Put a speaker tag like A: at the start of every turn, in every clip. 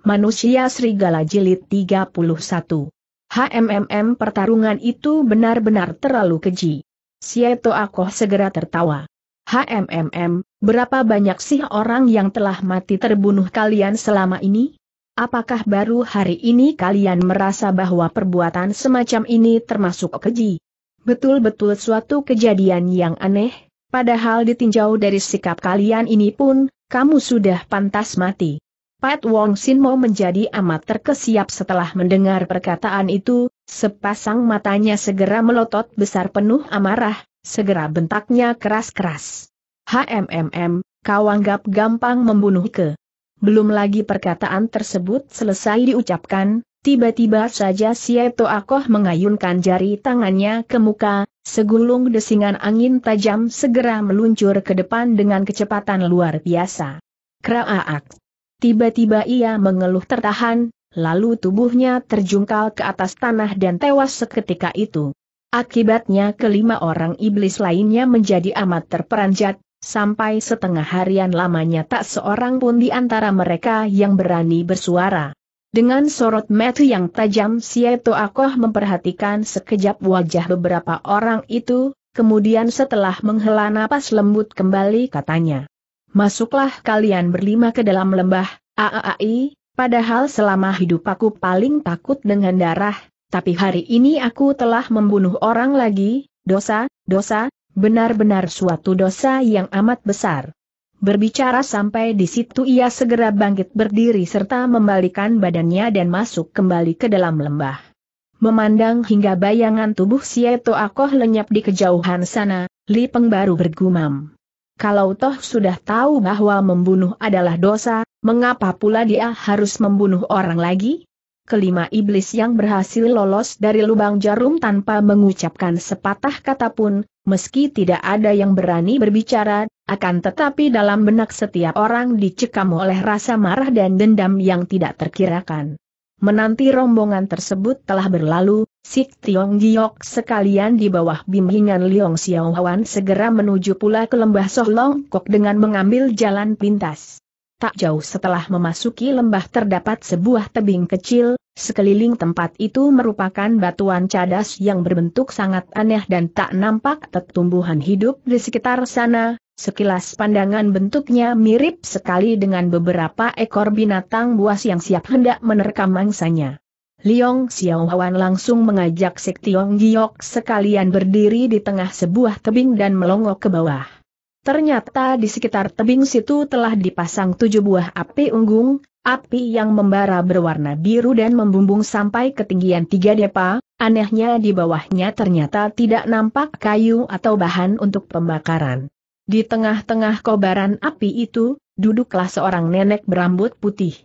A: Manusia Serigala Jilid 31. HMMM pertarungan itu benar-benar terlalu keji. Sieto Akoh segera tertawa. HMMM, berapa banyak sih orang yang telah mati terbunuh kalian selama ini? Apakah baru hari ini kalian merasa bahwa perbuatan semacam ini termasuk keji? Betul-betul suatu kejadian yang aneh, padahal ditinjau dari sikap kalian ini pun, kamu sudah pantas mati. Pat Wong Sin mau menjadi amat terkesiap setelah mendengar perkataan itu, sepasang matanya segera melotot besar penuh amarah, segera bentaknya keras-keras. HMMM, kau anggap gampang membunuh ke. Belum lagi perkataan tersebut selesai diucapkan, tiba-tiba saja Sieto Akoh mengayunkan jari tangannya ke muka, segulung desingan angin tajam segera meluncur ke depan dengan kecepatan luar biasa. Kraaak! Tiba-tiba ia mengeluh tertahan, lalu tubuhnya terjungkal ke atas tanah dan tewas seketika itu. Akibatnya kelima orang iblis lainnya menjadi amat terperanjat, sampai setengah harian lamanya tak seorang pun di antara mereka yang berani bersuara. Dengan sorot mata yang tajam Sieto Akoh memperhatikan sekejap wajah beberapa orang itu, kemudian setelah menghela napas lembut kembali katanya masuklah kalian berlima ke dalam lembah, aaai, padahal selama hidup aku paling takut dengan darah, tapi hari ini aku telah membunuh orang lagi, dosa, dosa, benar-benar suatu dosa yang amat besar. Berbicara sampai di situ ia segera bangkit berdiri serta membalikan badannya dan masuk kembali ke dalam lembah. Memandang hingga bayangan tubuh Sieto Akoh lenyap di kejauhan sana, Li Peng baru bergumam. Kalau toh sudah tahu bahwa membunuh adalah dosa, mengapa pula dia harus membunuh orang lagi? Kelima iblis yang berhasil lolos dari lubang jarum tanpa mengucapkan sepatah kata pun, meski tidak ada yang berani berbicara, akan tetapi dalam benak setiap orang dicekam oleh rasa marah dan dendam yang tidak terkirakan. Menanti rombongan tersebut telah berlalu, Sik Tiong Giok sekalian di bawah bimbingan Liong Xiaohuan segera menuju pula ke lembah Soh Long Kok dengan mengambil jalan pintas. Tak jauh setelah memasuki lembah terdapat sebuah tebing kecil, sekeliling tempat itu merupakan batuan cadas yang berbentuk sangat aneh dan tak nampak tumbuhan hidup di sekitar sana, Sekilas pandangan bentuknya mirip sekali dengan beberapa ekor binatang buas yang siap hendak menerkam mangsanya. Liong Xiaowan langsung mengajak Sektiong Tiong Giok sekalian berdiri di tengah sebuah tebing dan melongok ke bawah. Ternyata di sekitar tebing situ telah dipasang tujuh buah api unggung, api yang membara berwarna biru dan membumbung sampai ketinggian tiga depa, anehnya di bawahnya ternyata tidak nampak kayu atau bahan untuk pembakaran. Di tengah-tengah kobaran api itu, duduklah seorang nenek berambut putih.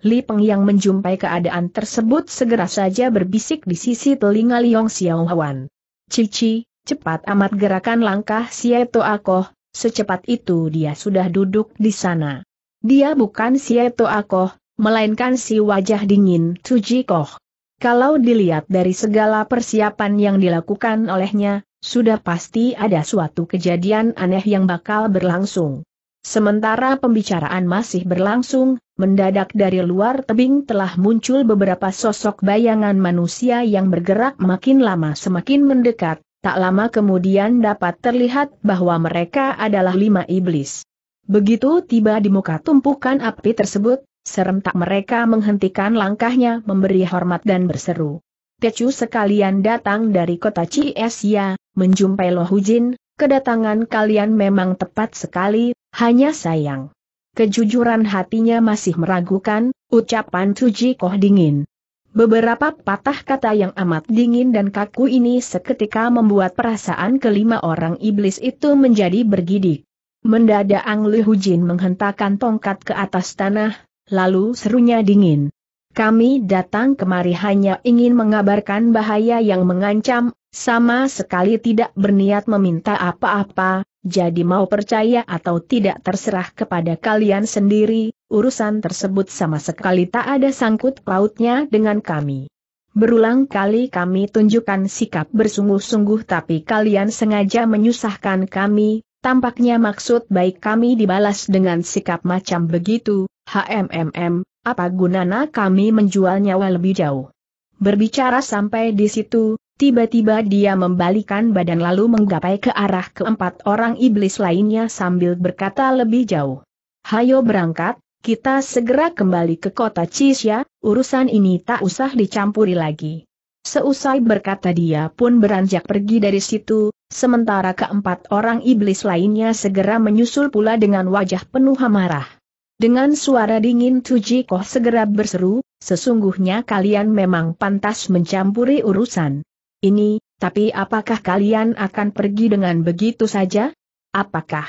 A: Li Peng yang menjumpai keadaan tersebut segera saja berbisik di sisi telinga Liong Xiaohuan. Cici, cepat amat gerakan langkah Sieto Akoh, secepat itu dia sudah duduk di sana. Dia bukan Sieto Akoh, melainkan si wajah dingin Tuji Koh. Kalau dilihat dari segala persiapan yang dilakukan olehnya, sudah pasti ada suatu kejadian aneh yang bakal berlangsung. Sementara pembicaraan masih berlangsung, mendadak dari luar tebing telah muncul beberapa sosok bayangan manusia yang bergerak makin lama semakin mendekat, tak lama kemudian dapat terlihat bahwa mereka adalah lima iblis. Begitu tiba di muka tumpukan api tersebut, serentak mereka menghentikan langkahnya memberi hormat dan berseru. Tecu sekalian datang dari kota Ciesia, menjumpai Lohujin, kedatangan kalian memang tepat sekali, hanya sayang. Kejujuran hatinya masih meragukan, ucapan Cuji Koh dingin. Beberapa patah kata yang amat dingin dan kaku ini seketika membuat perasaan kelima orang iblis itu menjadi bergidik. Mendadak Ang Li menghentakkan tongkat ke atas tanah, lalu serunya dingin. Kami datang kemari hanya ingin mengabarkan bahaya yang mengancam, sama sekali tidak berniat meminta apa-apa, jadi mau percaya atau tidak terserah kepada kalian sendiri, urusan tersebut sama sekali tak ada sangkut pautnya dengan kami. Berulang kali kami tunjukkan sikap bersungguh-sungguh tapi kalian sengaja menyusahkan kami, tampaknya maksud baik kami dibalas dengan sikap macam begitu, HMMM, apa gunanya kami menjual nyawa lebih jauh. Berbicara sampai di situ, Tiba-tiba dia membalikan badan lalu menggapai ke arah keempat orang iblis lainnya sambil berkata lebih jauh. Hayo berangkat, kita segera kembali ke kota Cisya, urusan ini tak usah dicampuri lagi. Seusai berkata dia pun beranjak pergi dari situ, sementara keempat orang iblis lainnya segera menyusul pula dengan wajah penuh amarah. Dengan suara dingin Tuji Koh segera berseru, sesungguhnya kalian memang pantas mencampuri urusan ini, tapi apakah kalian akan pergi dengan begitu saja? Apakah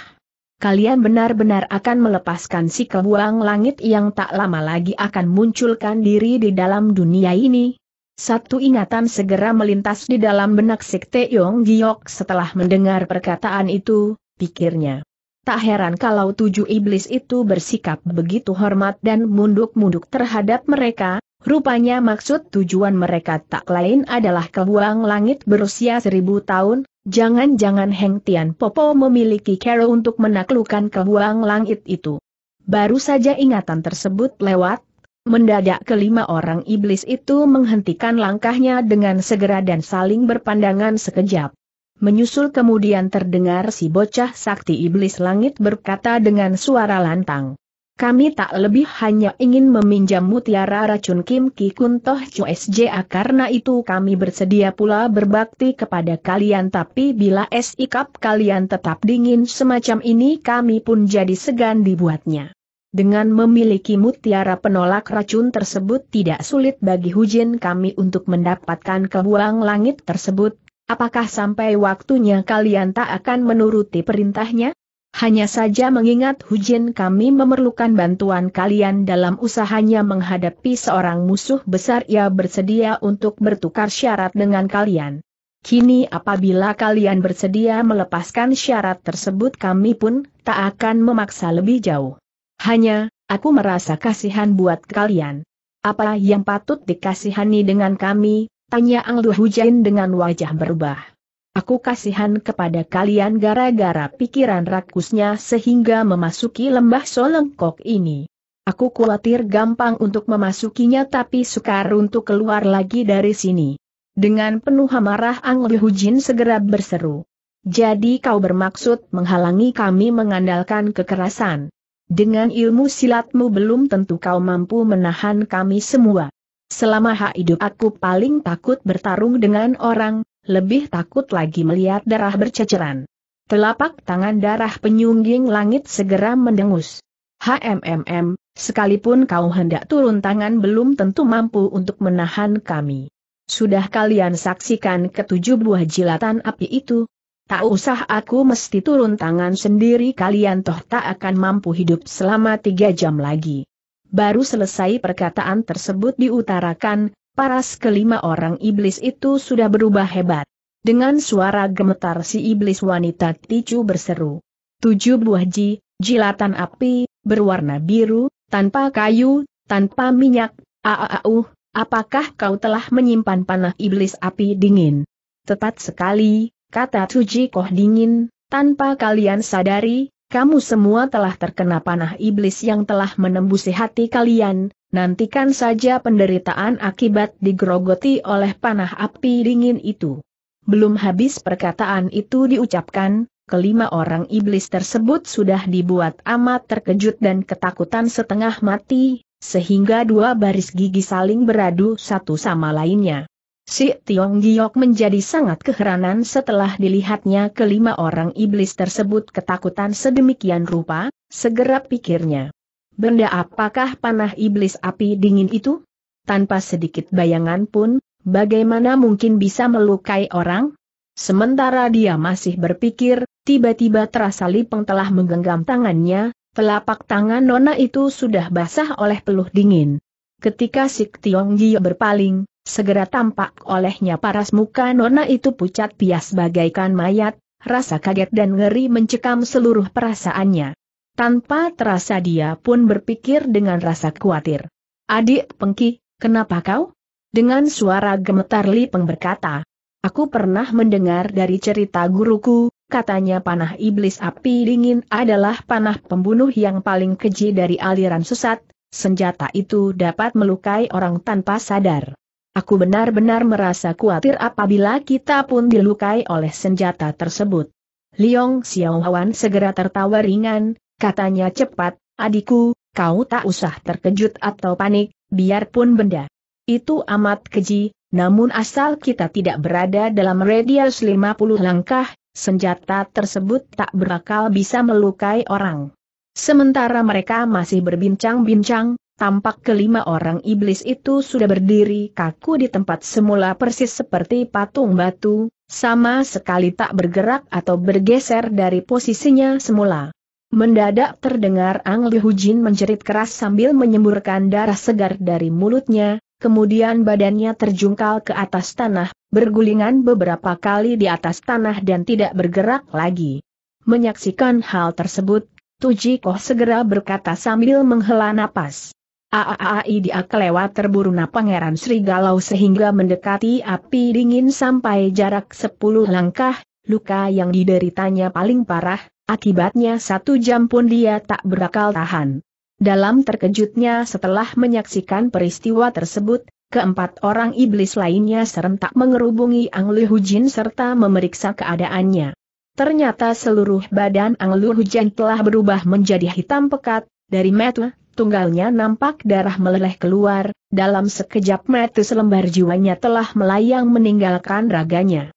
A: kalian benar-benar akan melepaskan si kebuang langit yang tak lama lagi akan munculkan diri di dalam dunia ini? Satu ingatan segera melintas di dalam benak Sikte Yong Giok setelah mendengar perkataan itu, pikirnya. Tak heran kalau tujuh iblis itu bersikap begitu hormat dan munduk-munduk terhadap mereka, Rupanya maksud tujuan mereka tak lain adalah kebuang langit berusia seribu tahun, jangan-jangan Heng Tian Popo memiliki cara untuk menaklukkan kebuang langit itu. Baru saja ingatan tersebut lewat, mendadak kelima orang iblis itu menghentikan langkahnya dengan segera dan saling berpandangan sekejap. Menyusul kemudian terdengar si bocah sakti iblis langit berkata dengan suara lantang. Kami tak lebih hanya ingin meminjam mutiara racun Kim Ki Kun Toh SJA karena itu kami bersedia pula berbakti kepada kalian tapi bila sikap kalian tetap dingin semacam ini kami pun jadi segan dibuatnya. Dengan memiliki mutiara penolak racun tersebut tidak sulit bagi Hujin kami untuk mendapatkan kebuang langit tersebut, apakah sampai waktunya kalian tak akan menuruti perintahnya? Hanya saja mengingat Hujin kami memerlukan bantuan kalian dalam usahanya menghadapi seorang musuh besar ia bersedia untuk bertukar syarat dengan kalian. Kini apabila kalian bersedia melepaskan syarat tersebut kami pun tak akan memaksa lebih jauh. Hanya, aku merasa kasihan buat kalian. Apa yang patut dikasihani dengan kami? Tanya Anglu Hujin dengan wajah berubah. Aku kasihan kepada kalian gara-gara pikiran rakusnya sehingga memasuki lembah Solengkok ini. Aku khawatir gampang untuk memasukinya tapi sukar untuk keluar lagi dari sini. Dengan penuh amarah Ang Jin segera berseru. Jadi kau bermaksud menghalangi kami mengandalkan kekerasan. Dengan ilmu silatmu belum tentu kau mampu menahan kami semua. Selama hidup aku paling takut bertarung dengan orang, lebih takut lagi melihat darah berceceran. Telapak tangan darah penyungging langit segera mendengus. HMMM, sekalipun kau hendak turun tangan belum tentu mampu untuk menahan kami. Sudah kalian saksikan ketujuh buah jilatan api itu? Tak usah aku mesti turun tangan sendiri kalian toh tak akan mampu hidup selama tiga jam lagi. Baru selesai perkataan tersebut diutarakan, paras kelima orang iblis itu sudah berubah hebat. Dengan suara gemetar si iblis wanita ticu berseru. Tujuh buah ji, jilatan api, berwarna biru, tanpa kayu, tanpa minyak, aau, apakah kau telah menyimpan panah iblis api dingin? Tepat sekali, kata Tuji Koh dingin, tanpa kalian sadari, kamu semua telah terkena panah iblis yang telah menembusi hati kalian, Nantikan saja penderitaan akibat digrogoti oleh panah api dingin itu. Belum habis perkataan itu diucapkan, kelima orang iblis tersebut sudah dibuat amat terkejut dan ketakutan setengah mati, sehingga dua baris gigi saling beradu satu sama lainnya. Si Tiong Giok menjadi sangat keheranan setelah dilihatnya kelima orang iblis tersebut ketakutan sedemikian rupa, segera pikirnya benda apakah panah iblis api dingin itu? Tanpa sedikit bayangan pun, bagaimana mungkin bisa melukai orang? Sementara dia masih berpikir, tiba-tiba terasa Lipeng telah menggenggam tangannya, telapak tangan Nona itu sudah basah oleh peluh dingin. Ketika Sik Tiong Gio berpaling, segera tampak olehnya paras muka Nona itu pucat pias bagaikan mayat, rasa kaget dan ngeri mencekam seluruh perasaannya. Tanpa terasa dia pun berpikir dengan rasa khawatir. Adik Pengki, kenapa kau? Dengan suara gemetar Li Peng berkata. Aku pernah mendengar dari cerita guruku, katanya panah iblis api dingin adalah panah pembunuh yang paling keji dari aliran sesat, senjata itu dapat melukai orang tanpa sadar. Aku benar-benar merasa khawatir apabila kita pun dilukai oleh senjata tersebut. Liong Xiaohuan segera tertawa ringan, Katanya cepat, adikku, kau tak usah terkejut atau panik, biarpun benda. Itu amat keji, namun asal kita tidak berada dalam radius 50 langkah, senjata tersebut tak berakal bisa melukai orang. Sementara mereka masih berbincang-bincang, tampak kelima orang iblis itu sudah berdiri kaku di tempat semula persis seperti patung batu, sama sekali tak bergerak atau bergeser dari posisinya semula. Mendadak terdengar Ang Liu Jin menjerit keras sambil menyemburkan darah segar dari mulutnya, kemudian badannya terjungkal ke atas tanah, bergulingan beberapa kali di atas tanah dan tidak bergerak lagi. Menyaksikan hal tersebut, Tuji Koh segera berkata sambil menghela napas. Aaai dia kelewat terburu na pangeran Srigalau sehingga mendekati api dingin sampai jarak 10 langkah, luka yang dideritanya paling parah, Akibatnya satu jam pun dia tak berakal tahan. Dalam terkejutnya setelah menyaksikan peristiwa tersebut, keempat orang iblis lainnya serentak mengerubungi Ang Lu Jin serta memeriksa keadaannya. Ternyata seluruh badan Ang Lu Jin telah berubah menjadi hitam pekat, dari Metu, tunggalnya nampak darah meleleh keluar, dalam sekejap Metu selembar jiwanya telah melayang meninggalkan raganya.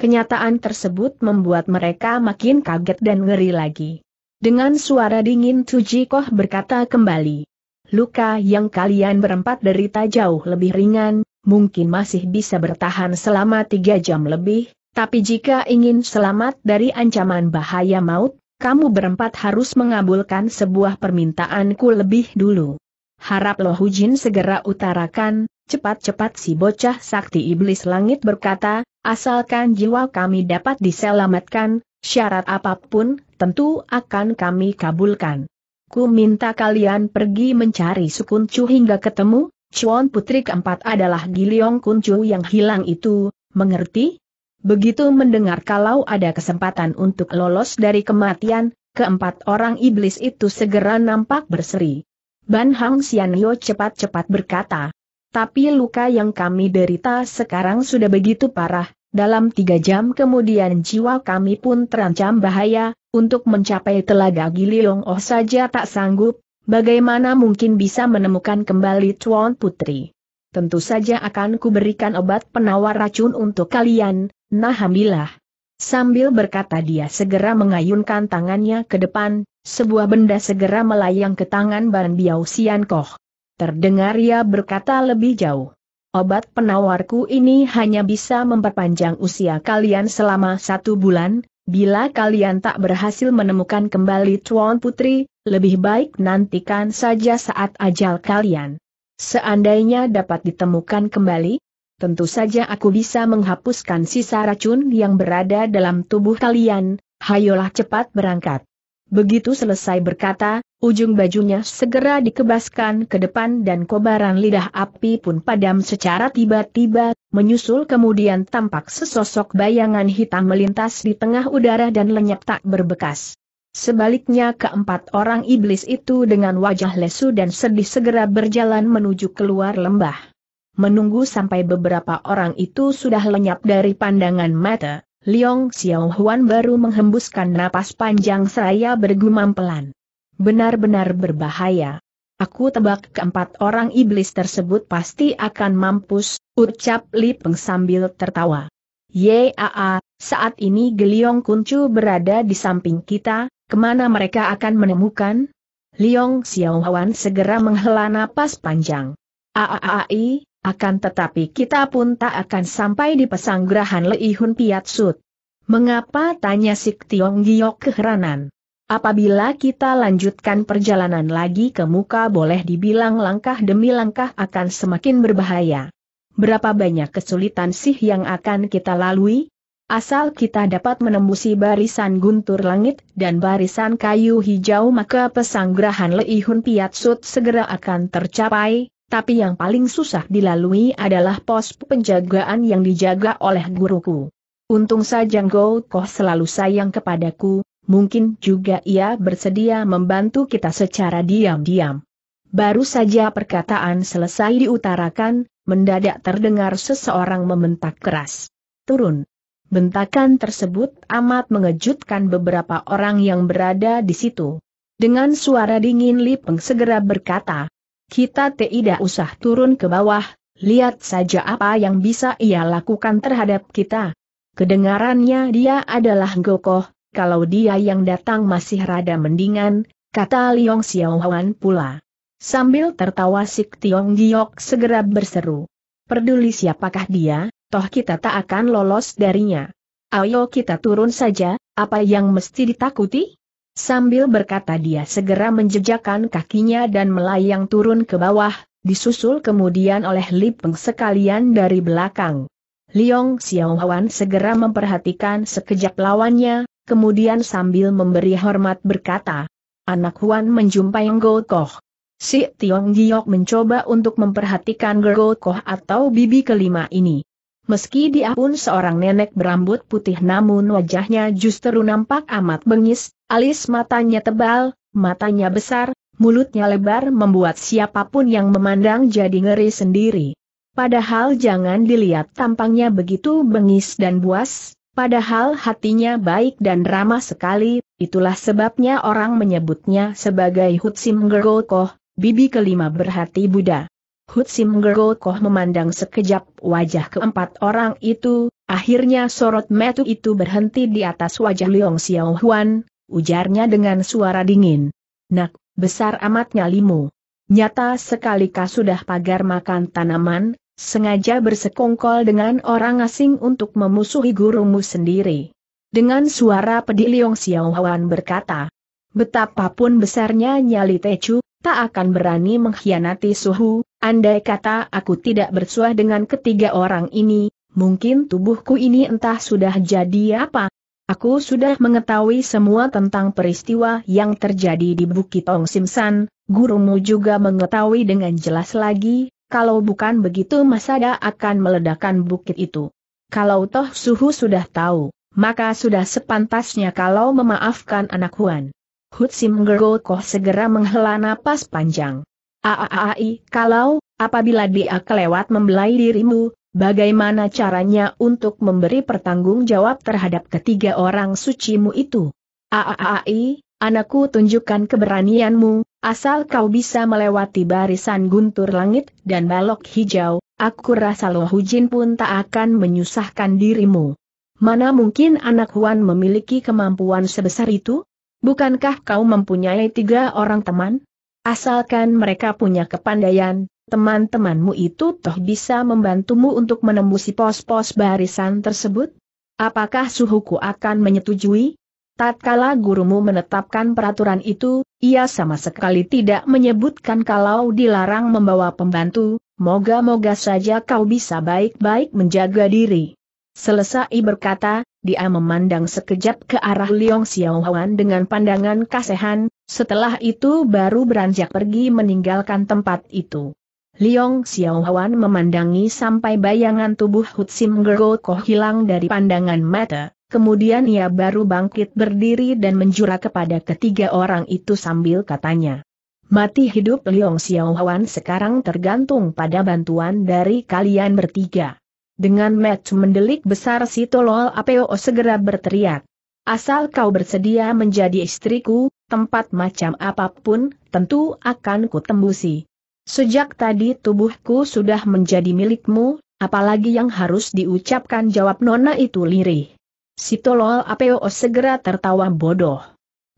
A: Kenyataan tersebut membuat mereka makin kaget dan ngeri lagi. Dengan suara dingin Tuji Koh berkata kembali. Luka yang kalian berempat derita jauh lebih ringan, mungkin masih bisa bertahan selama tiga jam lebih, tapi jika ingin selamat dari ancaman bahaya maut, kamu berempat harus mengabulkan sebuah permintaanku lebih dulu. Harap Loh Hujin segera utarakan, cepat-cepat si bocah sakti iblis langit berkata, Asalkan jiwa kami dapat diselamatkan, syarat apapun, tentu akan kami kabulkan. Ku minta kalian pergi mencari Sukun Chu hingga ketemu, Chuan Putri keempat adalah Giliong Kun Chu yang hilang itu, mengerti? Begitu mendengar kalau ada kesempatan untuk lolos dari kematian, keempat orang iblis itu segera nampak berseri. Ban Hang Xian cepat-cepat berkata, tapi luka yang kami derita sekarang sudah begitu parah, dalam tiga jam kemudian jiwa kami pun terancam bahaya, untuk mencapai telaga Giliong Oh saja tak sanggup, bagaimana mungkin bisa menemukan kembali Tuan Putri. Tentu saja akan kuberikan obat penawar racun untuk kalian, nah ambillah. Sambil berkata dia segera mengayunkan tangannya ke depan, sebuah benda segera melayang ke tangan Ban Biao Sian Koh. Terdengar ia berkata lebih jauh. Obat penawarku ini hanya bisa memperpanjang usia kalian selama satu bulan, bila kalian tak berhasil menemukan kembali Tuan Putri, lebih baik nantikan saja saat ajal kalian. Seandainya dapat ditemukan kembali, tentu saja aku bisa menghapuskan sisa racun yang berada dalam tubuh kalian, hayolah cepat berangkat. Begitu selesai berkata, ujung bajunya segera dikebaskan ke depan dan kobaran lidah api pun padam secara tiba-tiba, menyusul kemudian tampak sesosok bayangan hitam melintas di tengah udara dan lenyap tak berbekas. Sebaliknya keempat orang iblis itu dengan wajah lesu dan sedih segera berjalan menuju keluar lembah. Menunggu sampai beberapa orang itu sudah lenyap dari pandangan mata, Liong Xiao Huan baru menghembuskan napas panjang seraya bergumam pelan. Benar-benar berbahaya. Aku tebak keempat orang iblis tersebut pasti akan mampus, ucap Li Peng sambil tertawa. Yaa, saat ini Geliong Kuncu berada di samping kita, kemana mereka akan menemukan? Liong Xiao Huan segera menghela napas panjang. Aaai, akan tetapi kita pun tak akan sampai di pesanggrahan Leihun Piatsut. Mengapa? tanya Sik Tiong Giok keheranan. Apabila kita lanjutkan perjalanan lagi ke muka boleh dibilang langkah demi langkah akan semakin berbahaya. Berapa banyak kesulitan sih yang akan kita lalui? Asal kita dapat menembusi barisan guntur langit dan barisan kayu hijau maka pesanggrahan Leihun Piatsut segera akan tercapai, tapi yang paling susah dilalui adalah pos penjagaan yang dijaga oleh guruku. Untung saja Go Koh selalu sayang kepadaku, mungkin juga ia bersedia membantu kita secara diam-diam. Baru saja perkataan selesai diutarakan, mendadak terdengar seseorang membentak keras. Turun. Bentakan tersebut amat mengejutkan beberapa orang yang berada di situ. Dengan suara dingin Lipeng segera berkata, kita tidak usah turun ke bawah, lihat saja apa yang bisa ia lakukan terhadap kita. Kedengarannya dia adalah Gokoh, kalau dia yang datang masih rada mendingan, kata Liong Xiaohuan pula. Sambil tertawa Sik Tiong Giok segera berseru. Peduli siapakah dia, toh kita tak akan lolos darinya. Ayo kita turun saja, apa yang mesti ditakuti? Sambil berkata dia segera menjejakkan kakinya dan melayang turun ke bawah, disusul kemudian oleh Li Peng sekalian dari belakang. Liong Huan segera memperhatikan sekejap lawannya, kemudian sambil memberi hormat berkata, Anak Huan menjumpai Ngo Koh. Si Tiong Giok mencoba untuk memperhatikan Gergo Koh atau bibi kelima ini. Meski dia pun seorang nenek berambut putih namun wajahnya justru nampak amat bengis, alis matanya tebal, matanya besar, mulutnya lebar membuat siapapun yang memandang jadi ngeri sendiri. Padahal jangan dilihat tampangnya begitu bengis dan buas, padahal hatinya baik dan ramah sekali, itulah sebabnya orang menyebutnya sebagai Hutsim Gergokoh, bibi kelima berhati Buddha. Hutsim Gergokoh memandang sekejap wajah keempat orang itu, akhirnya sorot metu itu berhenti di atas wajah Leong Xiao Huan, ujarnya dengan suara dingin. Nak, besar amatnya limu. Nyata sekali kah sudah pagar makan tanaman, sengaja bersekongkol dengan orang asing untuk memusuhi gurumu sendiri. Dengan suara pedih Leong Xiao Huan berkata, Betapapun besarnya nyali Techu, tak akan berani mengkhianati suhu, Andai kata aku tidak bersuah dengan ketiga orang ini, mungkin tubuhku ini entah sudah jadi apa. Aku sudah mengetahui semua tentang peristiwa yang terjadi di Bukit Ong Simsan, gurumu juga mengetahui dengan jelas lagi, kalau bukan begitu Masada akan meledakkan bukit itu. Kalau toh suhu sudah tahu, maka sudah sepantasnya kalau memaafkan anak Huan. Hut Sim Gergo Koh segera menghela napas panjang. Aaai, kalau, apabila dia kelewat membelai dirimu, bagaimana caranya untuk memberi pertanggung jawab terhadap ketiga orang sucimu itu? Aaai, anakku tunjukkan keberanianmu, asal kau bisa melewati barisan guntur langit dan balok hijau, aku rasa Lohujin pun tak akan menyusahkan dirimu. Mana mungkin anak Huan memiliki kemampuan sebesar itu? Bukankah kau mempunyai tiga orang teman? Asalkan mereka punya kepandaian, teman-temanmu itu toh bisa membantumu untuk menembusi pos-pos barisan tersebut? Apakah suhuku akan menyetujui? Tatkala gurumu menetapkan peraturan itu, ia sama sekali tidak menyebutkan kalau dilarang membawa pembantu, moga-moga saja kau bisa baik-baik menjaga diri. Selesai berkata, dia memandang sekejap ke arah Liong Xiaohuan dengan pandangan kasihan. Setelah itu baru beranjak pergi meninggalkan tempat itu. Liong Xiaohuan memandangi sampai bayangan tubuh Hutsim Koh hilang dari pandangan mata, kemudian ia baru bangkit berdiri dan menjura kepada ketiga orang itu sambil katanya. Mati hidup Liong Xiaohuan sekarang tergantung pada bantuan dari kalian bertiga. Dengan match mendelik besar si Tolol Apeo segera berteriak. Asal kau bersedia menjadi istriku, tempat macam apapun, tentu akan kutembusi. Sejak tadi tubuhku sudah menjadi milikmu, apalagi yang harus diucapkan jawab nona itu lirih. Si tolol Apeo segera tertawa bodoh.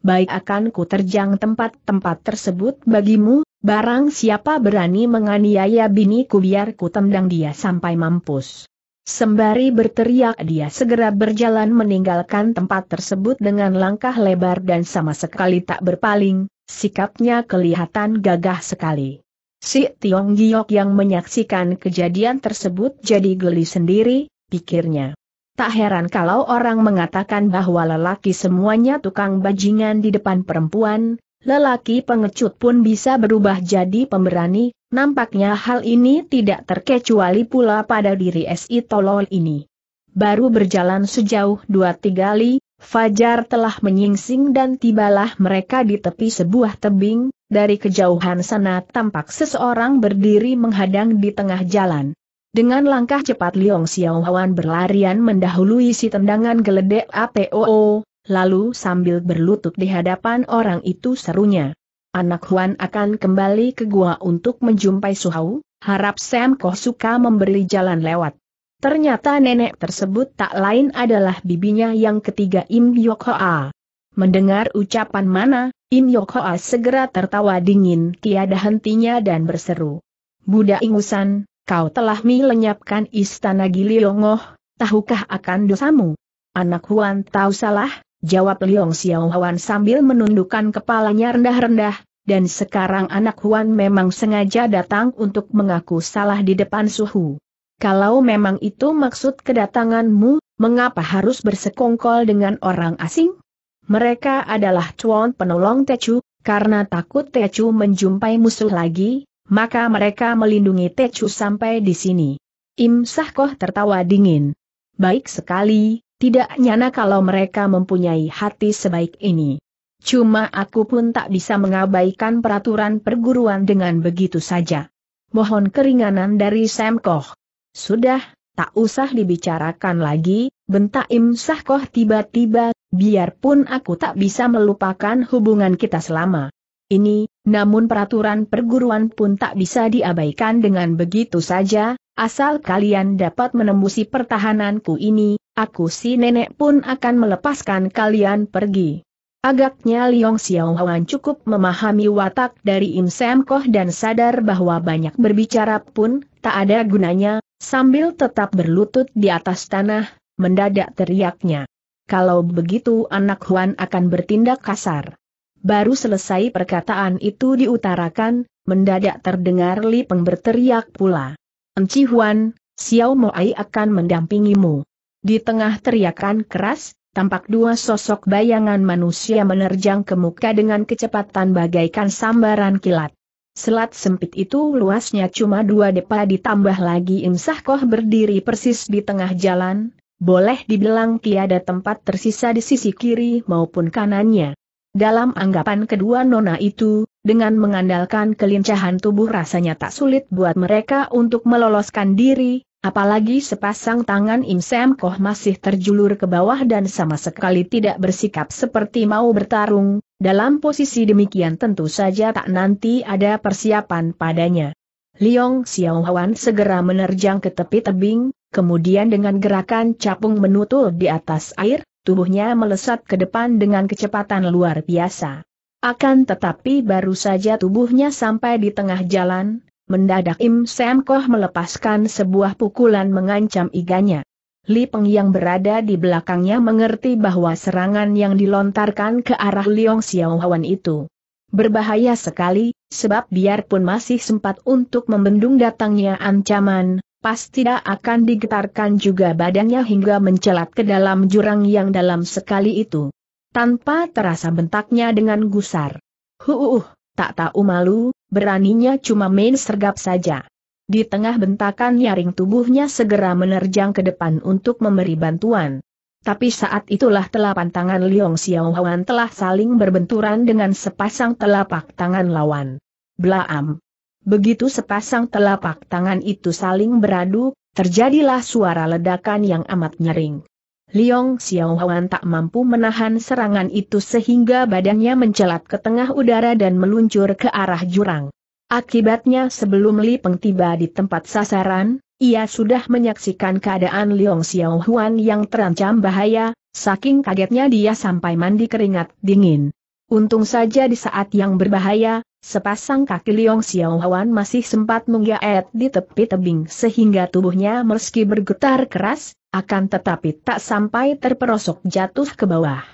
A: Baik akan ku terjang tempat-tempat tersebut bagimu, barang siapa berani menganiaya biniku biar ku tendang dia sampai mampus. Sembari berteriak dia segera berjalan meninggalkan tempat tersebut dengan langkah lebar dan sama sekali tak berpaling, sikapnya kelihatan gagah sekali. Si Tiong Giok yang menyaksikan kejadian tersebut jadi geli sendiri, pikirnya. Tak heran kalau orang mengatakan bahwa lelaki semuanya tukang bajingan di depan perempuan, lelaki pengecut pun bisa berubah jadi pemberani, Nampaknya hal ini tidak terkecuali pula pada diri S.I. Tolol ini. Baru berjalan sejauh dua tiga li, Fajar telah menyingsing dan tibalah mereka di tepi sebuah tebing, dari kejauhan sana tampak seseorang berdiri menghadang di tengah jalan. Dengan langkah cepat Liong Xiaohuan berlarian mendahului si tendangan geledek APOO, lalu sambil berlutut di hadapan orang itu serunya anak Huan akan kembali ke gua untuk menjumpai Suhau, harap Sam Koh suka memberi jalan lewat. Ternyata nenek tersebut tak lain adalah bibinya yang ketiga Im Yok Hoa. Mendengar ucapan mana, Im Yok Hoa segera tertawa dingin tiada hentinya dan berseru. Budak ingusan, kau telah melenyapkan istana Giliongoh, tahukah akan dosamu? Anak Huan tahu salah, jawab Liong Xiao Huan sambil menundukkan kepalanya rendah-rendah, dan sekarang anak Huan memang sengaja datang untuk mengaku salah di depan suhu. Kalau memang itu maksud kedatanganmu, mengapa harus bersekongkol dengan orang asing? Mereka adalah cuan penolong Techu, karena takut Techu menjumpai musuh lagi, maka mereka melindungi Techu sampai di sini. Im Sahkoh tertawa dingin. Baik sekali, tidak nyana kalau mereka mempunyai hati sebaik ini. Cuma aku pun tak bisa mengabaikan peraturan perguruan dengan begitu saja. Mohon keringanan dari Sam Sudah, tak usah dibicarakan lagi, bentak Im Sah tiba-tiba, biarpun aku tak bisa melupakan hubungan kita selama ini, namun peraturan perguruan pun tak bisa diabaikan dengan begitu saja, asal kalian dapat menembusi pertahananku ini, aku si nenek pun akan melepaskan kalian pergi. Agaknya Liong Xiaohuan cukup memahami watak dari Im Sam Koh dan sadar bahwa banyak berbicara pun tak ada gunanya, sambil tetap berlutut di atas tanah, mendadak teriaknya. Kalau begitu anak Huan akan bertindak kasar. Baru selesai perkataan itu diutarakan, mendadak terdengar Li Peng berteriak pula. Enci Huan, Xiao Moai akan mendampingimu. Di tengah teriakan keras, tampak dua sosok bayangan manusia menerjang ke muka dengan kecepatan bagaikan sambaran kilat. Selat sempit itu luasnya cuma dua depa ditambah lagi Imsah Koh berdiri persis di tengah jalan, boleh dibilang tiada tempat tersisa di sisi kiri maupun kanannya. Dalam anggapan kedua nona itu, dengan mengandalkan kelincahan tubuh rasanya tak sulit buat mereka untuk meloloskan diri, Apalagi sepasang tangan Im Sam Koh masih terjulur ke bawah dan sama sekali tidak bersikap seperti mau bertarung, dalam posisi demikian tentu saja tak nanti ada persiapan padanya. Liong Xiaohuan segera menerjang ke tepi tebing, kemudian dengan gerakan capung menutul di atas air, tubuhnya melesat ke depan dengan kecepatan luar biasa. Akan tetapi baru saja tubuhnya sampai di tengah jalan, Mendadak Im Sam Koh melepaskan sebuah pukulan mengancam iganya. Li Peng yang berada di belakangnya mengerti bahwa serangan yang dilontarkan ke arah Liong Xiaohuan itu berbahaya sekali, sebab biarpun masih sempat untuk membendung datangnya ancaman, pasti tidak akan digetarkan juga badannya hingga mencelat ke dalam jurang yang dalam sekali itu. Tanpa terasa bentaknya dengan gusar. Huuuh, tak tahu malu, beraninya cuma main sergap saja. Di tengah bentakan nyaring tubuhnya segera menerjang ke depan untuk memberi bantuan. Tapi saat itulah telapan tangan Liong Xiaohuan telah saling berbenturan dengan sepasang telapak tangan lawan. Blaam. Begitu sepasang telapak tangan itu saling beradu, terjadilah suara ledakan yang amat nyering. Liong Xiao Xiaohuan tak mampu menahan serangan itu sehingga badannya mencelat ke tengah udara dan meluncur ke arah jurang. Akibatnya sebelum Li Peng tiba di tempat sasaran, ia sudah menyaksikan keadaan Liong Xiao Xiaohuan yang terancam bahaya, saking kagetnya dia sampai mandi keringat dingin. Untung saja di saat yang berbahaya, sepasang kaki Liong Xiaowan masih sempat menggaet di tepi tebing sehingga tubuhnya meski bergetar keras, akan tetapi tak sampai terperosok jatuh ke bawah.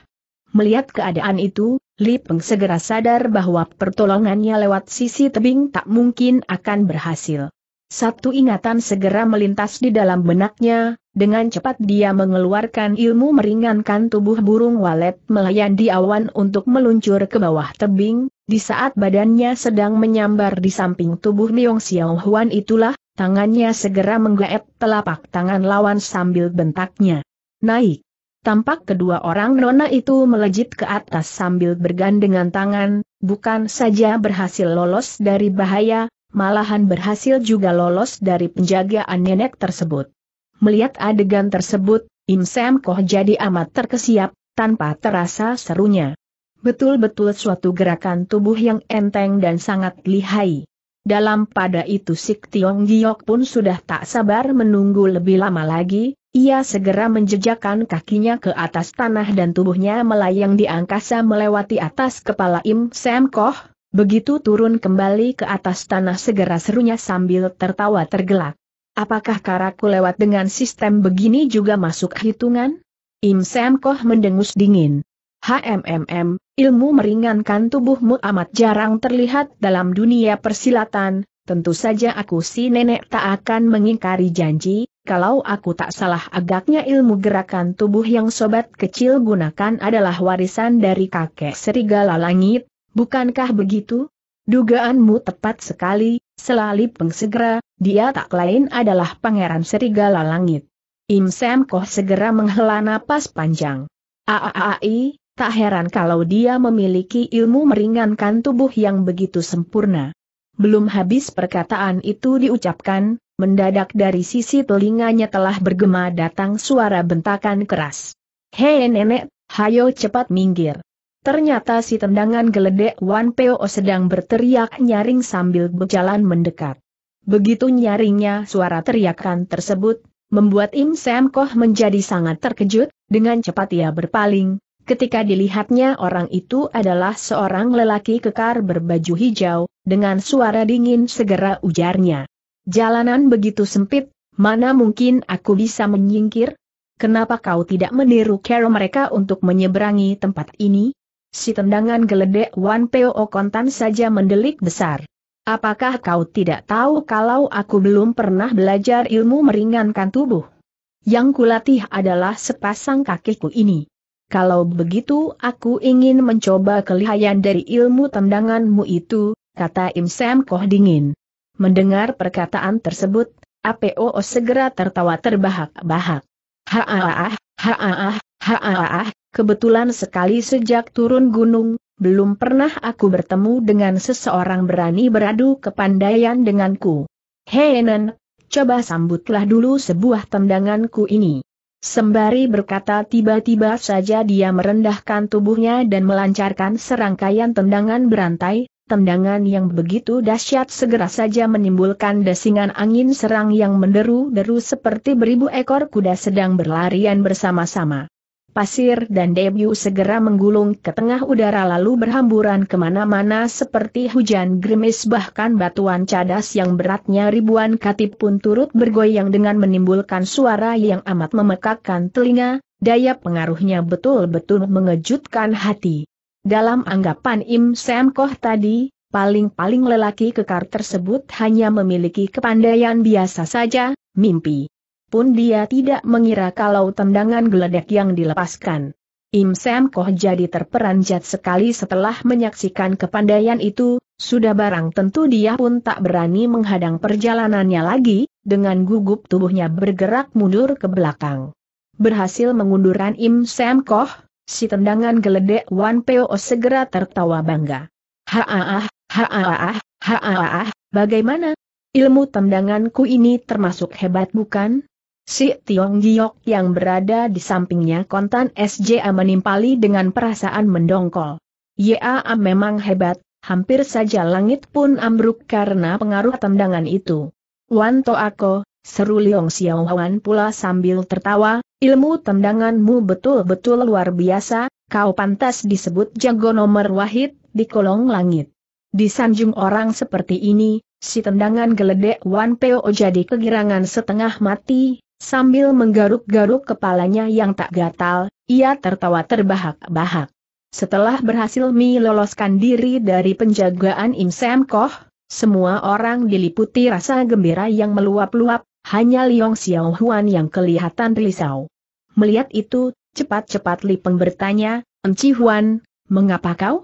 A: Melihat keadaan itu, Li Peng segera sadar bahwa pertolongannya lewat sisi tebing tak mungkin akan berhasil. Satu ingatan segera melintas di dalam benaknya, dengan cepat dia mengeluarkan ilmu meringankan tubuh burung walet melayan di awan untuk meluncur ke bawah tebing, di saat badannya sedang menyambar di samping tubuh Niong Xiao Huan itulah, tangannya segera menggaet telapak tangan lawan sambil bentaknya. Naik! Tampak kedua orang nona itu melejit ke atas sambil bergandengan tangan, bukan saja berhasil lolos dari bahaya, Malahan berhasil juga lolos dari penjagaan nenek tersebut. Melihat adegan tersebut, Im Sam Koh jadi amat terkesiap, tanpa terasa serunya. Betul-betul suatu gerakan tubuh yang enteng dan sangat lihai. Dalam pada itu Sik Tiong Giok pun sudah tak sabar menunggu lebih lama lagi, ia segera menjejakkan kakinya ke atas tanah dan tubuhnya melayang di angkasa melewati atas kepala Im Sam Koh, Begitu turun kembali ke atas tanah segera serunya sambil tertawa tergelak. Apakah karaku lewat dengan sistem begini juga masuk hitungan? Im Sam Koh mendengus dingin. HMMM, ilmu meringankan tubuhmu amat jarang terlihat dalam dunia persilatan, tentu saja aku si nenek tak akan mengingkari janji, kalau aku tak salah agaknya ilmu gerakan tubuh yang sobat kecil gunakan adalah warisan dari kakek serigala langit, Bukankah begitu? Dugaanmu tepat sekali, Selalip pengsegera, dia tak lain adalah pangeran serigala langit. Im Sam Koh segera menghela napas panjang. Aaai, tak heran kalau dia memiliki ilmu meringankan tubuh yang begitu sempurna. Belum habis perkataan itu diucapkan, mendadak dari sisi telinganya telah bergema datang suara bentakan keras. Hei nenek, hayo cepat minggir. Ternyata si tendangan geledek Wan Peo sedang berteriak nyaring sambil berjalan mendekat. Begitu nyaringnya suara teriakan tersebut, membuat Im Sam Koh menjadi sangat terkejut, dengan cepat ia berpaling, ketika dilihatnya orang itu adalah seorang lelaki kekar berbaju hijau, dengan suara dingin segera ujarnya. Jalanan begitu sempit, mana mungkin aku bisa menyingkir? Kenapa kau tidak meniru cara mereka untuk menyeberangi tempat ini? si tendangan geledek Wan Peo kontan saja mendelik besar. Apakah kau tidak tahu kalau aku belum pernah belajar ilmu meringankan tubuh? Yang kulatih adalah sepasang kakiku ini. Kalau begitu aku ingin mencoba kelihayan dari ilmu tendanganmu itu, kata Im Sam Koh dingin. Mendengar perkataan tersebut, APOO segera tertawa terbahak-bahak. Haaah, haaah, haaah, Kebetulan sekali sejak turun gunung, belum pernah aku bertemu dengan seseorang berani beradu kepandaian denganku. Henan, coba sambutlah dulu sebuah tendanganku ini. Sembari berkata tiba-tiba saja dia merendahkan tubuhnya dan melancarkan serangkaian tendangan berantai, tendangan yang begitu dahsyat segera saja menimbulkan desingan angin serang yang menderu-deru seperti beribu ekor kuda sedang berlarian bersama-sama pasir dan debu segera menggulung ke tengah udara lalu berhamburan kemana-mana seperti hujan gerimis bahkan batuan cadas yang beratnya ribuan katip pun turut bergoyang dengan menimbulkan suara yang amat memekakkan telinga, daya pengaruhnya betul-betul mengejutkan hati. Dalam anggapan Im Sam Koh tadi, paling-paling lelaki kekar tersebut hanya memiliki kepandaian biasa saja, mimpi pun dia tidak mengira kalau tendangan geledek yang dilepaskan. Im Sam Koh jadi terperanjat sekali setelah menyaksikan kepandaian itu, sudah barang tentu dia pun tak berani menghadang perjalanannya lagi, dengan gugup tubuhnya bergerak mundur ke belakang. Berhasil mengundurkan Im Sam Koh, si tendangan geledek Wan Peo segera tertawa bangga. Haaah, haaah, haaah, bagaimana? Ilmu tendanganku ini termasuk hebat bukan? Si Tiong Giok yang berada di sampingnya kontan SJA menimpali dengan perasaan mendongkol. YAA memang hebat, hampir saja langit pun ambruk karena pengaruh tendangan itu. Wan To Ako, seru Liong Xiaohuan pula sambil tertawa, ilmu tendanganmu betul-betul luar biasa, kau pantas disebut jago nomor wahid di kolong langit. Disanjung orang seperti ini, si tendangan geledek Wan Peo jadi kegirangan setengah mati, Sambil menggaruk-garuk kepalanya yang tak gatal, ia tertawa terbahak-bahak. Setelah berhasil meloloskan diri dari penjagaan Im Sam Koh, semua orang diliputi rasa gembira yang meluap-luap, hanya Liong Xiao Huan yang kelihatan risau. Melihat itu, cepat-cepat Li Peng bertanya, Emci Huan, mengapa kau?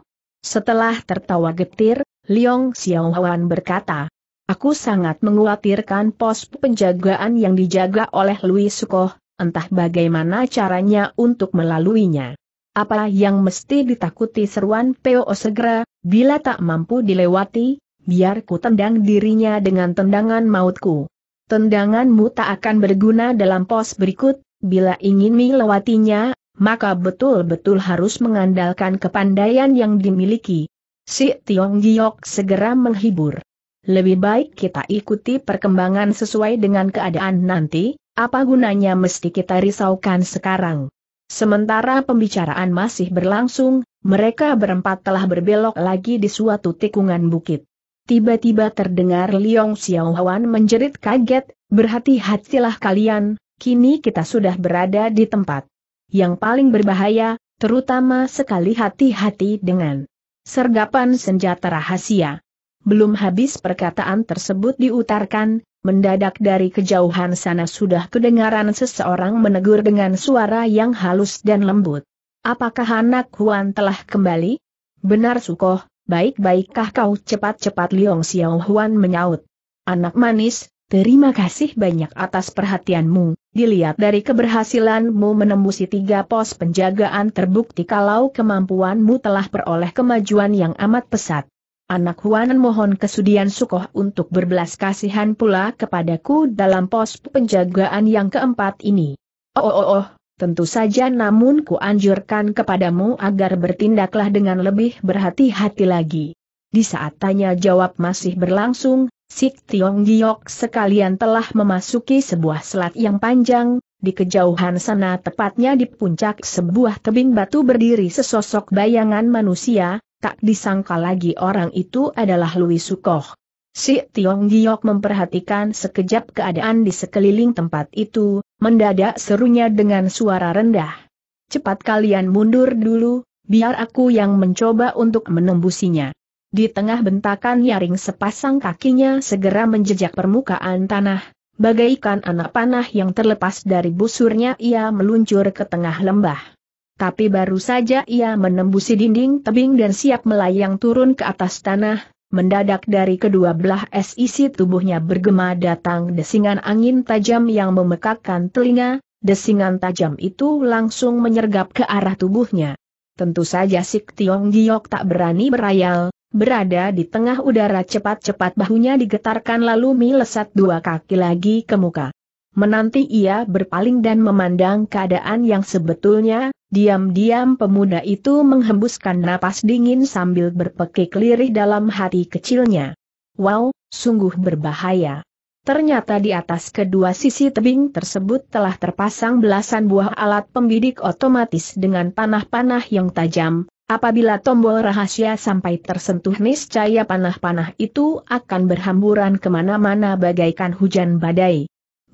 A: Setelah tertawa getir, Liong Xiao Huan berkata, Aku sangat menguatirkan pos penjagaan yang dijaga oleh Louis Sukoh, entah bagaimana caranya untuk melaluinya. Apa yang mesti ditakuti seruan P.O. segera, bila tak mampu dilewati, biar ku tendang dirinya dengan tendangan mautku. Tendanganmu tak akan berguna dalam pos berikut, bila ingin melewatinya, maka betul-betul harus mengandalkan kepandaian yang dimiliki. Si Tiong Giok segera menghibur. Lebih baik kita ikuti perkembangan sesuai dengan keadaan nanti, apa gunanya mesti kita risaukan sekarang. Sementara pembicaraan masih berlangsung, mereka berempat telah berbelok lagi di suatu tikungan bukit. Tiba-tiba terdengar Liong Xiaohuan menjerit kaget, berhati-hatilah kalian, kini kita sudah berada di tempat yang paling berbahaya, terutama sekali hati-hati dengan sergapan senjata rahasia. Belum habis perkataan tersebut diutarkan, mendadak dari kejauhan sana sudah kedengaran seseorang menegur dengan suara yang halus dan lembut. Apakah anak Huan telah kembali? Benar Sukoh, baik-baikkah kau cepat-cepat Liong Xiao Huan menyaut. Anak manis, terima kasih banyak atas perhatianmu, dilihat dari keberhasilanmu menembusi tiga pos penjagaan terbukti kalau kemampuanmu telah peroleh kemajuan yang amat pesat. Anak Huanan mohon kesudian Sukoh untuk berbelas kasihan pula kepadaku dalam pos penjagaan yang keempat ini. Oh oh oh, oh. tentu saja namun ku anjurkan kepadamu agar bertindaklah dengan lebih berhati-hati lagi. Di saat tanya jawab masih berlangsung, Sik Tiong Giok sekalian telah memasuki sebuah selat yang panjang, di kejauhan sana tepatnya di puncak sebuah tebing batu berdiri sesosok bayangan manusia, Tak disangka lagi orang itu adalah Louis Sukoh. Si Tiong Giok memperhatikan sekejap keadaan di sekeliling tempat itu, mendadak serunya dengan suara rendah. Cepat kalian mundur dulu, biar aku yang mencoba untuk menembusinya. Di tengah bentakan yaring sepasang kakinya segera menjejak permukaan tanah, bagaikan anak panah yang terlepas dari busurnya ia meluncur ke tengah lembah tapi baru saja ia menembusi dinding tebing dan siap melayang turun ke atas tanah, mendadak dari kedua belah es isi tubuhnya bergema datang desingan angin tajam yang memekakkan telinga, desingan tajam itu langsung menyergap ke arah tubuhnya. Tentu saja Sik Tiong Giok tak berani berayal, berada di tengah udara cepat-cepat bahunya digetarkan lalu melesat dua kaki lagi ke muka menanti ia berpaling dan memandang keadaan yang sebetulnya, diam-diam pemuda itu menghembuskan napas dingin sambil berpekik lirih dalam hati kecilnya. Wow, sungguh berbahaya. Ternyata di atas kedua sisi tebing tersebut telah terpasang belasan buah alat pembidik otomatis dengan panah-panah yang tajam. Apabila tombol rahasia sampai tersentuh niscaya panah-panah itu akan berhamburan kemana-mana bagaikan hujan badai.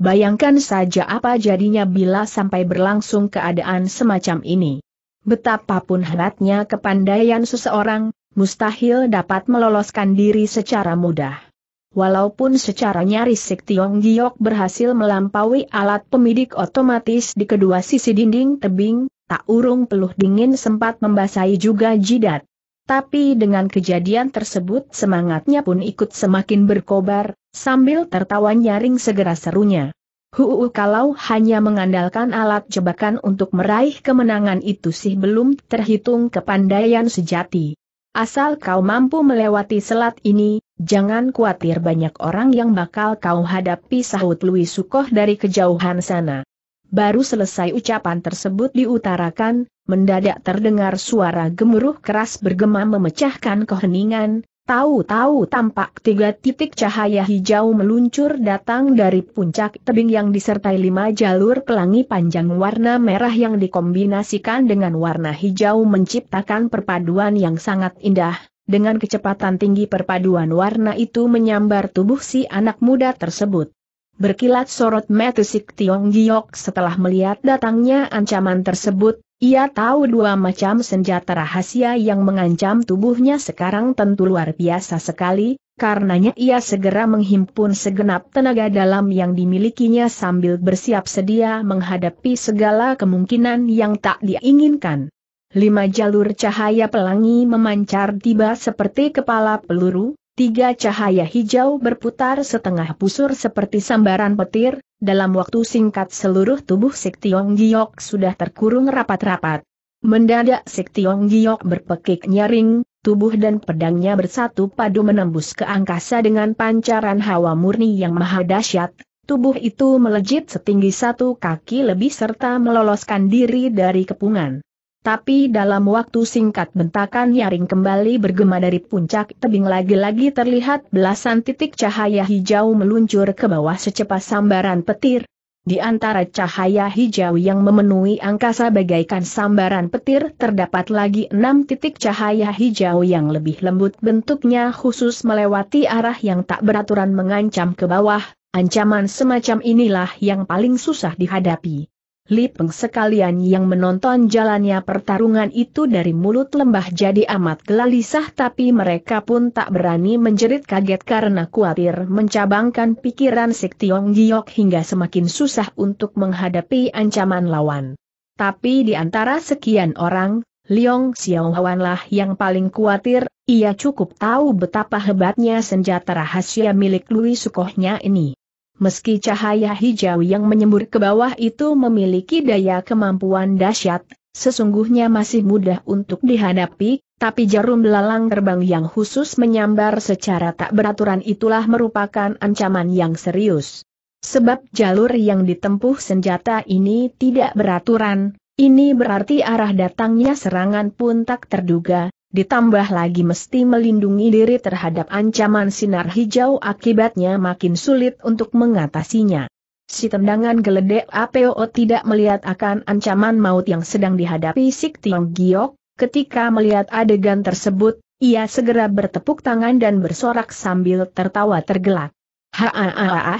A: Bayangkan saja apa jadinya bila sampai berlangsung keadaan semacam ini. Betapapun hebatnya kepandaian seseorang, mustahil dapat meloloskan diri secara mudah. Walaupun secara nyaris Sik Tiong Giok berhasil melampaui alat pemidik otomatis di kedua sisi dinding tebing, tak urung peluh dingin sempat membasahi juga jidat. Tapi dengan kejadian tersebut semangatnya pun ikut semakin berkobar, Sambil tertawa nyaring segera serunya. Huu kalau hanya mengandalkan alat jebakan untuk meraih kemenangan itu sih belum terhitung kepandaian sejati. Asal kau mampu melewati selat ini, jangan khawatir banyak orang yang bakal kau hadapi sahut Louis Sukoh dari kejauhan sana. Baru selesai ucapan tersebut diutarakan, mendadak terdengar suara gemuruh keras bergema memecahkan keheningan, Tahu-tahu tampak tiga titik cahaya hijau meluncur datang dari puncak tebing yang disertai lima jalur pelangi panjang warna merah yang dikombinasikan dengan warna hijau menciptakan perpaduan yang sangat indah. Dengan kecepatan tinggi perpaduan warna itu menyambar tubuh si anak muda tersebut. Berkilat sorot metusik Tiong Giok setelah melihat datangnya ancaman tersebut, ia tahu dua macam senjata rahasia yang mengancam tubuhnya sekarang tentu luar biasa sekali, karenanya ia segera menghimpun segenap tenaga dalam yang dimilikinya sambil bersiap sedia menghadapi segala kemungkinan yang tak diinginkan. Lima jalur cahaya pelangi memancar tiba seperti kepala peluru, Tiga cahaya hijau berputar setengah pusur seperti sambaran petir, dalam waktu singkat seluruh tubuh Sik Tiong Giok sudah terkurung rapat-rapat. Mendadak Sik Tiong Giok berpekik nyaring, tubuh dan pedangnya bersatu padu menembus ke angkasa dengan pancaran hawa murni yang maha dahsyat. Tubuh itu melejit setinggi satu kaki lebih serta meloloskan diri dari kepungan tapi dalam waktu singkat bentakan nyaring kembali bergema dari puncak tebing lagi-lagi terlihat belasan titik cahaya hijau meluncur ke bawah secepat sambaran petir. Di antara cahaya hijau yang memenuhi angkasa bagaikan sambaran petir terdapat lagi enam titik cahaya hijau yang lebih lembut bentuknya khusus melewati arah yang tak beraturan mengancam ke bawah, ancaman semacam inilah yang paling susah dihadapi. Li sekalian yang menonton jalannya pertarungan itu dari mulut lembah jadi amat gelisah tapi mereka pun tak berani menjerit kaget karena khawatir mencabangkan pikiran Sik Tiong Giok hingga semakin susah untuk menghadapi ancaman lawan. Tapi di antara sekian orang, Liong Xiaohuanlah yang paling khawatir, ia cukup tahu betapa hebatnya senjata rahasia milik Lui Sukohnya ini meski cahaya hijau yang menyembur ke bawah itu memiliki daya kemampuan dahsyat, sesungguhnya masih mudah untuk dihadapi, tapi jarum belalang terbang yang khusus menyambar secara tak beraturan itulah merupakan ancaman yang serius. Sebab jalur yang ditempuh senjata ini tidak beraturan, ini berarti arah datangnya serangan pun tak terduga, Ditambah lagi mesti melindungi diri terhadap ancaman sinar hijau akibatnya makin sulit untuk mengatasinya. Si tendangan geledek APO tidak melihat akan ancaman maut yang sedang dihadapi Sik Tiong Giok, ketika melihat adegan tersebut, ia segera bertepuk tangan dan bersorak sambil tertawa tergelak. ha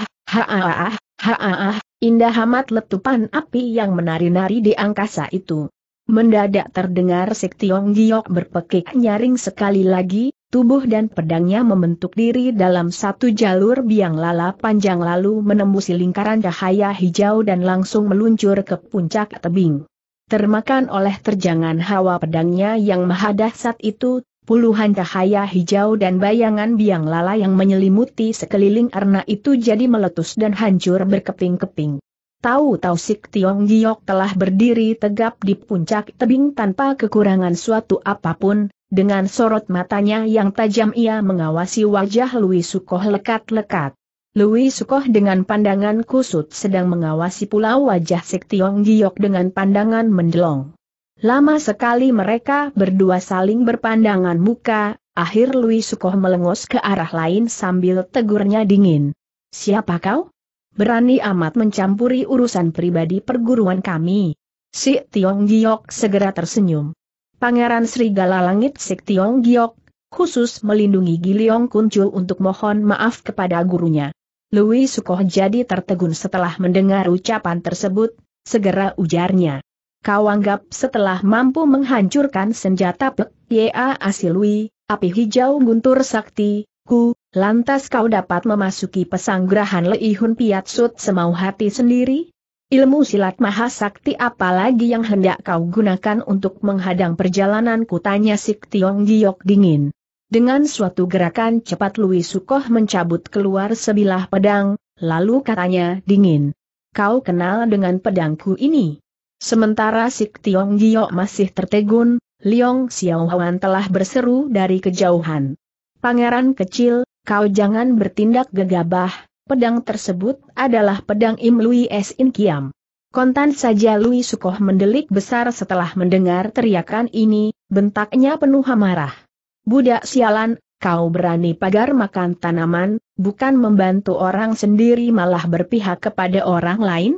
A: ha ha indah amat letupan api yang menari-nari di angkasa itu. Mendadak terdengar Sik Tiong Giok berpekik nyaring sekali lagi, tubuh dan pedangnya membentuk diri dalam satu jalur biang lala panjang lalu menembusi lingkaran cahaya hijau dan langsung meluncur ke puncak tebing. Termakan oleh terjangan hawa pedangnya yang mahadahsat itu, puluhan cahaya hijau dan bayangan biang lala yang menyelimuti sekeliling arna itu jadi meletus dan hancur berkeping-keping. Tahu-tahu Sik Tiong Giok telah berdiri tegap di puncak tebing tanpa kekurangan suatu apapun, dengan sorot matanya yang tajam ia mengawasi wajah Louis Sukoh lekat-lekat. Louis Sukoh dengan pandangan kusut sedang mengawasi pula wajah Sik Tiong Giok dengan pandangan mendelong. Lama sekali mereka berdua saling berpandangan muka, akhir Louis Sukoh melengos ke arah lain sambil tegurnya dingin. Siapa kau? berani amat mencampuri urusan pribadi perguruan kami. Si Tiong Giok segera tersenyum. Pangeran Serigala Langit Si Tiong Giok, khusus melindungi Giliong Kuncul untuk mohon maaf kepada gurunya. Louis Sukoh jadi tertegun setelah mendengar ucapan tersebut, segera ujarnya. Kau anggap setelah mampu menghancurkan senjata Pek Yea Asilui, api hijau guntur sakti, ku, Lantas kau dapat memasuki pesanggrahan Leihun Piatsut semau hati sendiri? Ilmu silat maha sakti apalagi yang hendak kau gunakan untuk menghadang perjalanan kutanya Sik Tiong Giok dingin. Dengan suatu gerakan cepat Lui Sukoh mencabut keluar sebilah pedang, lalu katanya dingin. Kau kenal dengan pedangku ini. Sementara Sik Tiong Giok masih tertegun, Liong Xiaohuan telah berseru dari kejauhan. Pangeran kecil, kau jangan bertindak gegabah, pedang tersebut adalah pedang Im Lui In Kiam. Kontan saja Lui Sukoh mendelik besar setelah mendengar teriakan ini, bentaknya penuh amarah. Budak sialan, kau berani pagar makan tanaman, bukan membantu orang sendiri malah berpihak kepada orang lain?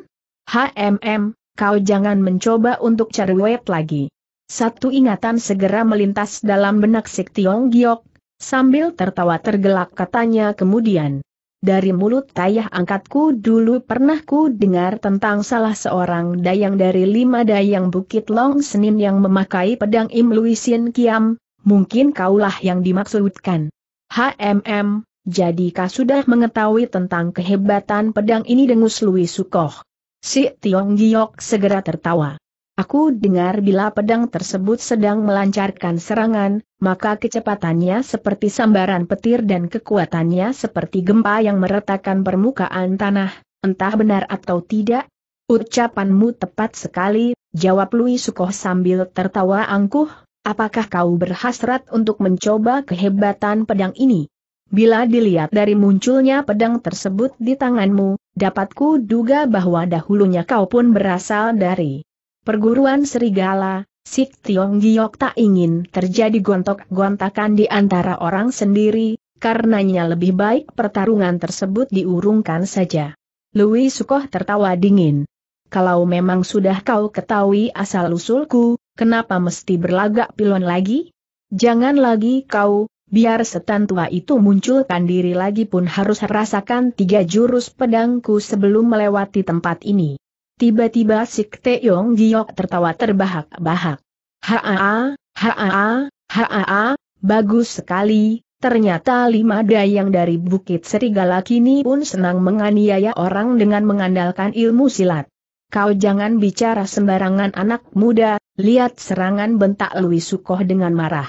A: HMM, kau jangan mencoba untuk cerewet lagi. Satu ingatan segera melintas dalam benak Sik Tiong Giok, Sambil tertawa tergelak katanya kemudian. Dari mulut tayah angkatku dulu pernah ku dengar tentang salah seorang dayang dari lima dayang Bukit Long Senin yang memakai pedang Im Luisin Kiam, mungkin kaulah yang dimaksudkan. HMM, jadi jadikah sudah mengetahui tentang kehebatan pedang ini dengus Louis Sukoh? Si Tiong Giok segera tertawa. Aku dengar bila pedang tersebut sedang melancarkan serangan, maka kecepatannya seperti sambaran petir dan kekuatannya seperti gempa yang meretakkan permukaan tanah, entah benar atau tidak. Ucapanmu tepat sekali, jawab Louis Sukoh sambil tertawa angkuh, apakah kau berhasrat untuk mencoba kehebatan pedang ini? Bila dilihat dari munculnya pedang tersebut di tanganmu, dapatku duga bahwa dahulunya kau pun berasal dari perguruan serigala, Sik Tiong Giok tak ingin terjadi gontok-gontakan di antara orang sendiri, karenanya lebih baik pertarungan tersebut diurungkan saja. Louis Sukoh tertawa dingin. Kalau memang sudah kau ketahui asal-usulku, kenapa mesti berlagak pilon lagi? Jangan lagi kau, biar setan tua itu munculkan diri lagi pun harus rasakan tiga jurus pedangku sebelum melewati tempat ini. Tiba-tiba Sik Teong Giok tertawa terbahak-bahak. Haa, haa, haa, bagus sekali, ternyata lima dayang dari Bukit Serigala kini pun senang menganiaya orang dengan mengandalkan ilmu silat. Kau jangan bicara sembarangan anak muda, lihat serangan bentak Louis Sukoh dengan marah.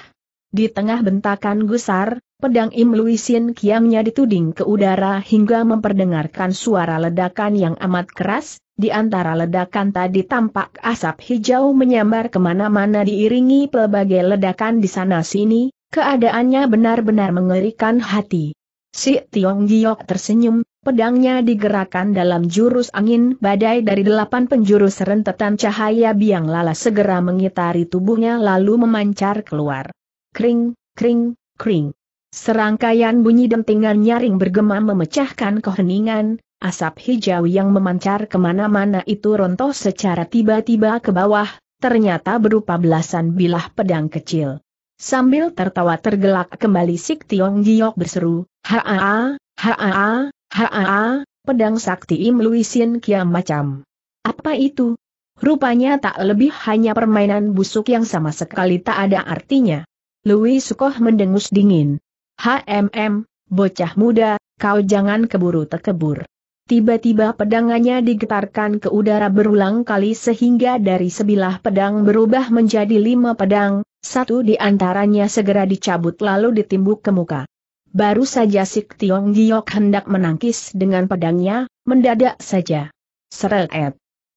A: Di tengah bentakan gusar, pedang Im Luisin kiamnya dituding ke udara hingga memperdengarkan suara ledakan yang amat keras, di antara ledakan tadi tampak asap hijau menyambar kemana-mana diiringi pelbagai ledakan di sana-sini, keadaannya benar-benar mengerikan hati. Si Tiong Giok tersenyum, pedangnya digerakkan dalam jurus angin badai dari delapan penjuru serentetan cahaya biang lala segera mengitari tubuhnya lalu memancar keluar. Kring, kring, kring. Serangkaian bunyi dentingan nyaring bergema memecahkan keheningan, Asap hijau yang memancar kemana-mana itu rontoh secara tiba-tiba ke bawah, ternyata berupa belasan bilah pedang kecil. Sambil tertawa tergelak kembali Sik Tiong Giok berseru, Haa, haa, haa, pedang sakti Im Luisin Kiam macam. Apa itu? Rupanya tak lebih hanya permainan busuk yang sama sekali tak ada artinya. Louis Sukoh mendengus dingin. HMM, bocah muda, kau jangan keburu tekebur. Tiba-tiba pedangannya digetarkan ke udara berulang kali sehingga dari sebilah pedang berubah menjadi lima pedang, satu di antaranya segera dicabut lalu ditimbuk ke muka. Baru saja Sik Tiong Giok hendak menangkis dengan pedangnya, mendadak saja. Seret.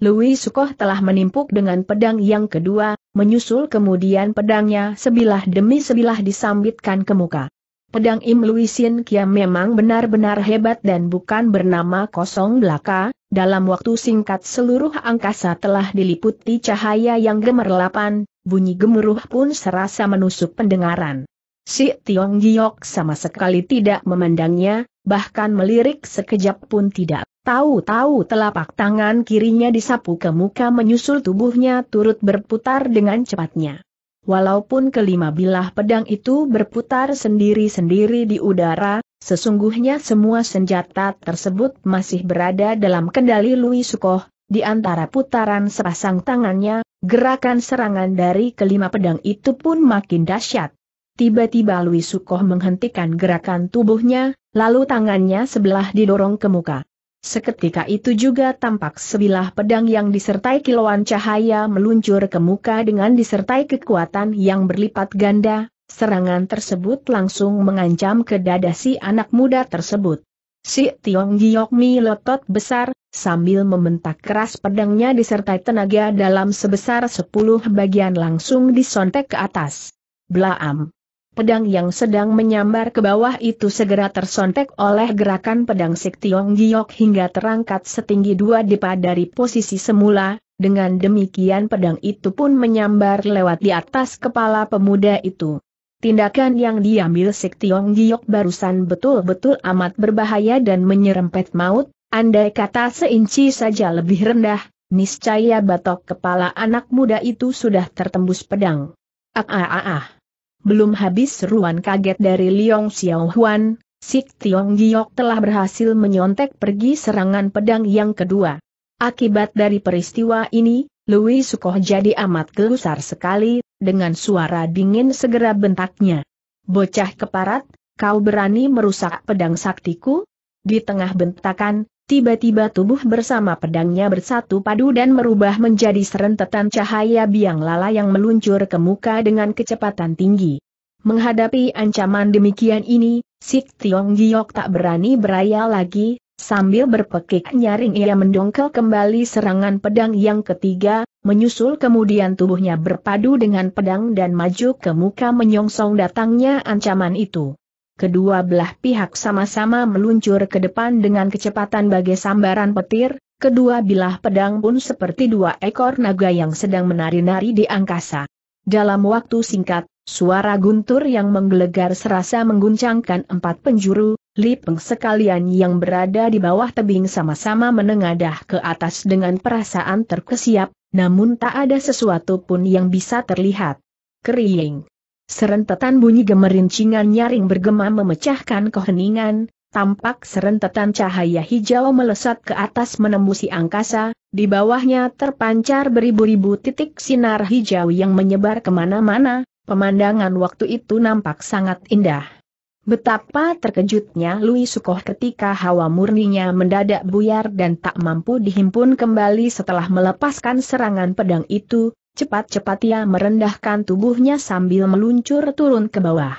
A: Louis Sukoh telah menimpuk dengan pedang yang kedua, menyusul kemudian pedangnya sebilah demi sebilah disambitkan ke muka. Pedang Im Luisin Kia memang benar-benar hebat dan bukan bernama kosong belaka, dalam waktu singkat seluruh angkasa telah diliputi cahaya yang gemerlapan, bunyi gemuruh pun serasa menusuk pendengaran. Si Tiong Giok sama sekali tidak memandangnya, bahkan melirik sekejap pun tidak. Tahu-tahu telapak tangan kirinya disapu ke muka menyusul tubuhnya turut berputar dengan cepatnya walaupun kelima bilah pedang itu berputar sendiri-sendiri di udara, sesungguhnya semua senjata tersebut masih berada dalam kendali Louis Sukoh, di antara putaran sepasang tangannya, gerakan serangan dari kelima pedang itu pun makin dahsyat. Tiba-tiba Louis Sukoh menghentikan gerakan tubuhnya, lalu tangannya sebelah didorong ke muka. Seketika itu juga tampak sebilah pedang yang disertai kilauan cahaya meluncur ke muka dengan disertai kekuatan yang berlipat ganda, serangan tersebut langsung mengancam ke dada si anak muda tersebut. Si Tiong Giok Mi lotot besar, sambil membentak keras pedangnya disertai tenaga dalam sebesar sepuluh bagian langsung disontek ke atas. Blaam! pedang yang sedang menyambar ke bawah itu segera tersontek oleh gerakan pedang Sik Giok hingga terangkat setinggi dua depa dari posisi semula, dengan demikian pedang itu pun menyambar lewat di atas kepala pemuda itu. Tindakan yang diambil Sik Giok barusan betul-betul amat berbahaya dan menyerempet maut, andai kata seinci saja lebih rendah, niscaya batok kepala anak muda itu sudah tertembus pedang. Ah ah ah ah. Belum habis seruan kaget dari Liong Xiao Huan, Sik Tiong Giok telah berhasil menyontek pergi serangan pedang yang kedua. Akibat dari peristiwa ini, Louis Sukoh jadi amat gelusar sekali, dengan suara dingin segera bentaknya. Bocah keparat, kau berani merusak pedang saktiku? Di tengah bentakan, Tiba-tiba tubuh bersama pedangnya bersatu padu dan merubah menjadi serentetan cahaya biang lala yang meluncur ke muka dengan kecepatan tinggi. Menghadapi ancaman demikian ini, Sik Tiong Giok tak berani beraya lagi, sambil berpekik nyaring ia mendongkel kembali serangan pedang yang ketiga, menyusul kemudian tubuhnya berpadu dengan pedang dan maju ke muka menyongsong datangnya ancaman itu kedua belah pihak sama-sama meluncur ke depan dengan kecepatan bagai sambaran petir, kedua bilah pedang pun seperti dua ekor naga yang sedang menari-nari di angkasa. Dalam waktu singkat, suara guntur yang menggelegar serasa mengguncangkan empat penjuru, Lipeng sekalian yang berada di bawah tebing sama-sama menengadah ke atas dengan perasaan terkesiap, namun tak ada sesuatu pun yang bisa terlihat. Kering. Serentetan bunyi gemerincingan nyaring bergema memecahkan keheningan, tampak serentetan cahaya hijau melesat ke atas menembusi angkasa, di bawahnya terpancar beribu-ribu titik sinar hijau yang menyebar kemana-mana, pemandangan waktu itu nampak sangat indah. Betapa terkejutnya Louis Sukoh ketika hawa murninya mendadak buyar dan tak mampu dihimpun kembali setelah melepaskan serangan pedang itu, Cepat-cepat ia merendahkan tubuhnya sambil meluncur turun ke bawah.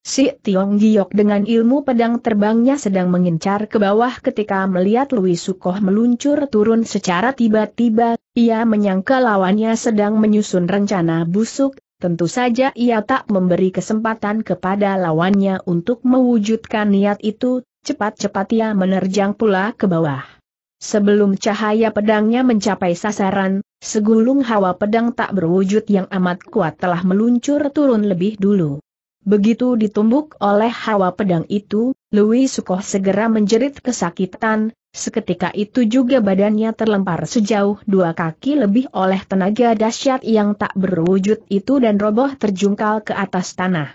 A: Si Tiong Giok dengan ilmu pedang terbangnya sedang mengincar ke bawah ketika melihat Louis Sukoh meluncur turun secara tiba-tiba, ia menyangka lawannya sedang menyusun rencana busuk, tentu saja ia tak memberi kesempatan kepada lawannya untuk mewujudkan niat itu, cepat-cepat ia menerjang pula ke bawah. Sebelum cahaya pedangnya mencapai sasaran, segulung hawa pedang tak berwujud yang amat kuat telah meluncur turun lebih dulu. Begitu ditumbuk oleh hawa pedang itu, Louis Sukoh segera menjerit kesakitan, seketika itu juga badannya terlempar sejauh dua kaki lebih oleh tenaga dahsyat yang tak berwujud itu dan roboh terjungkal ke atas tanah.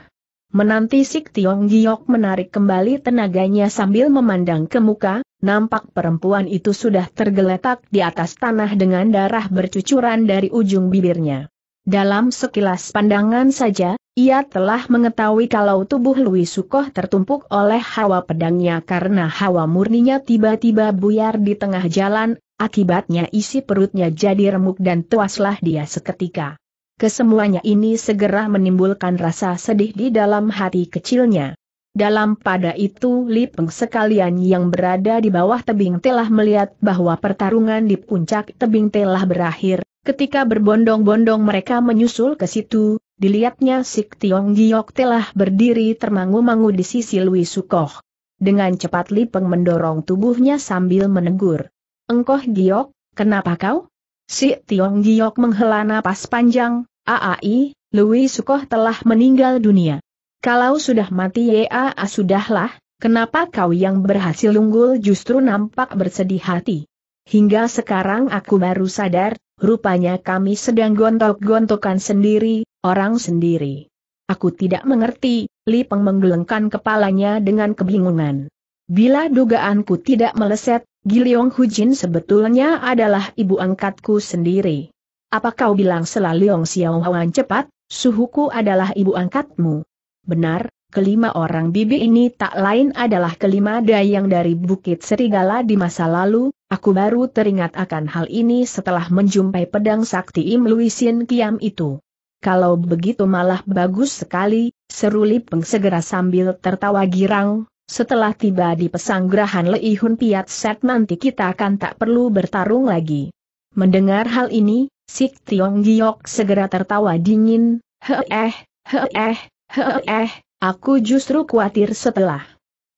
A: Menanti Sik Tiong Giok menarik kembali tenaganya sambil memandang ke muka, nampak perempuan itu sudah tergeletak di atas tanah dengan darah bercucuran dari ujung bibirnya. Dalam sekilas pandangan saja, ia telah mengetahui kalau tubuh Louis Sukoh tertumpuk oleh hawa pedangnya karena hawa murninya tiba-tiba buyar di tengah jalan, akibatnya isi perutnya jadi remuk dan tuaslah dia seketika. Kesemuanya ini segera menimbulkan rasa sedih di dalam hati kecilnya. Dalam pada itu Li Peng sekalian yang berada di bawah tebing telah melihat bahwa pertarungan di puncak tebing telah berakhir, ketika berbondong-bondong mereka menyusul ke situ, dilihatnya Sik Tiong Giok telah berdiri termangu-mangu di sisi Lui Sukoh. Dengan cepat Li mendorong tubuhnya sambil menegur. Engkoh Giok, kenapa kau? Si Tiong Giok menghela napas panjang, aai, Lui Sukoh telah meninggal dunia. Kalau sudah mati ya ah, sudahlah, kenapa kau yang berhasil unggul justru nampak bersedih hati? Hingga sekarang aku baru sadar, rupanya kami sedang gontok-gontokan sendiri, orang sendiri. Aku tidak mengerti, Li Peng menggelengkan kepalanya dengan kebingungan. Bila dugaanku tidak meleset, Giliong Hujin sebetulnya adalah ibu angkatku sendiri. Apa kau bilang selalu Yong Xiaohuan cepat, suhuku adalah ibu angkatmu? Benar, kelima orang bibi ini tak lain adalah kelima dayang dari Bukit Serigala di masa lalu, aku baru teringat akan hal ini setelah menjumpai pedang sakti Im Luisin Kiam itu. Kalau begitu malah bagus sekali, seru Lipeng segera sambil tertawa girang, setelah tiba di pesanggrahan Leihun Piat Set nanti kita akan tak perlu bertarung lagi. Mendengar hal ini, Sik Tiong Giok segera tertawa dingin, heeh, heeh, eh, aku justru khawatir setelah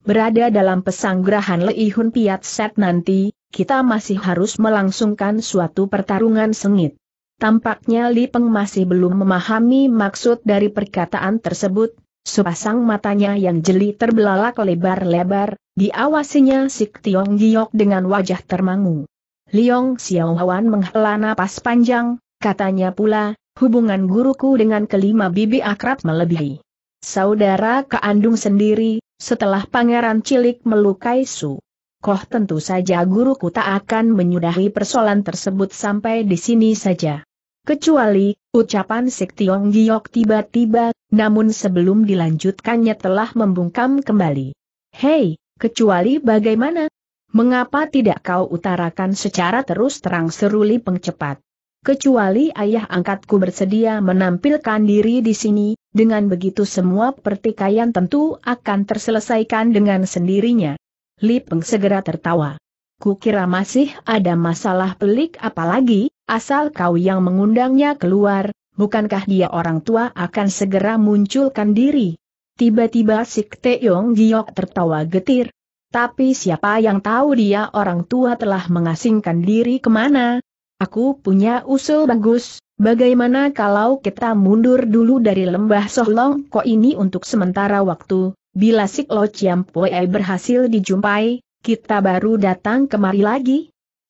A: berada dalam pesanggrahan Leihun Piat Set nanti, kita masih harus melangsungkan suatu pertarungan sengit. Tampaknya Li Peng masih belum memahami maksud dari perkataan tersebut, sepasang matanya yang jeli terbelalak lebar-lebar, diawasinya Sik Tiong Giok dengan wajah termangu. Liong Xiaohuan menghela napas panjang, katanya pula, hubungan guruku dengan kelima bibi akrab melebihi saudara keandung sendiri, setelah pangeran cilik melukai Su. Koh tentu saja guruku tak akan menyudahi persoalan tersebut sampai di sini saja. Kecuali, ucapan Tiong Giok tiba-tiba, namun sebelum dilanjutkannya telah membungkam kembali. Hei, kecuali bagaimana? Mengapa tidak kau utarakan secara terus terang seruli pengcepat? Kecuali ayah angkatku bersedia menampilkan diri di sini, dengan begitu semua pertikaian tentu akan terselesaikan dengan sendirinya. Li Peng segera tertawa. Kukira masih ada masalah pelik apalagi, asal kau yang mengundangnya keluar, bukankah dia orang tua akan segera munculkan diri? Tiba-tiba Sik Yong Giok tertawa getir. Tapi siapa yang tahu dia orang tua telah mengasingkan diri kemana? Aku punya usul bagus, Bagaimana kalau kita mundur dulu dari lembah Sohlong Ko ini untuk sementara waktu, bila Sik Lo Chiam Pue berhasil dijumpai, kita baru datang kemari lagi?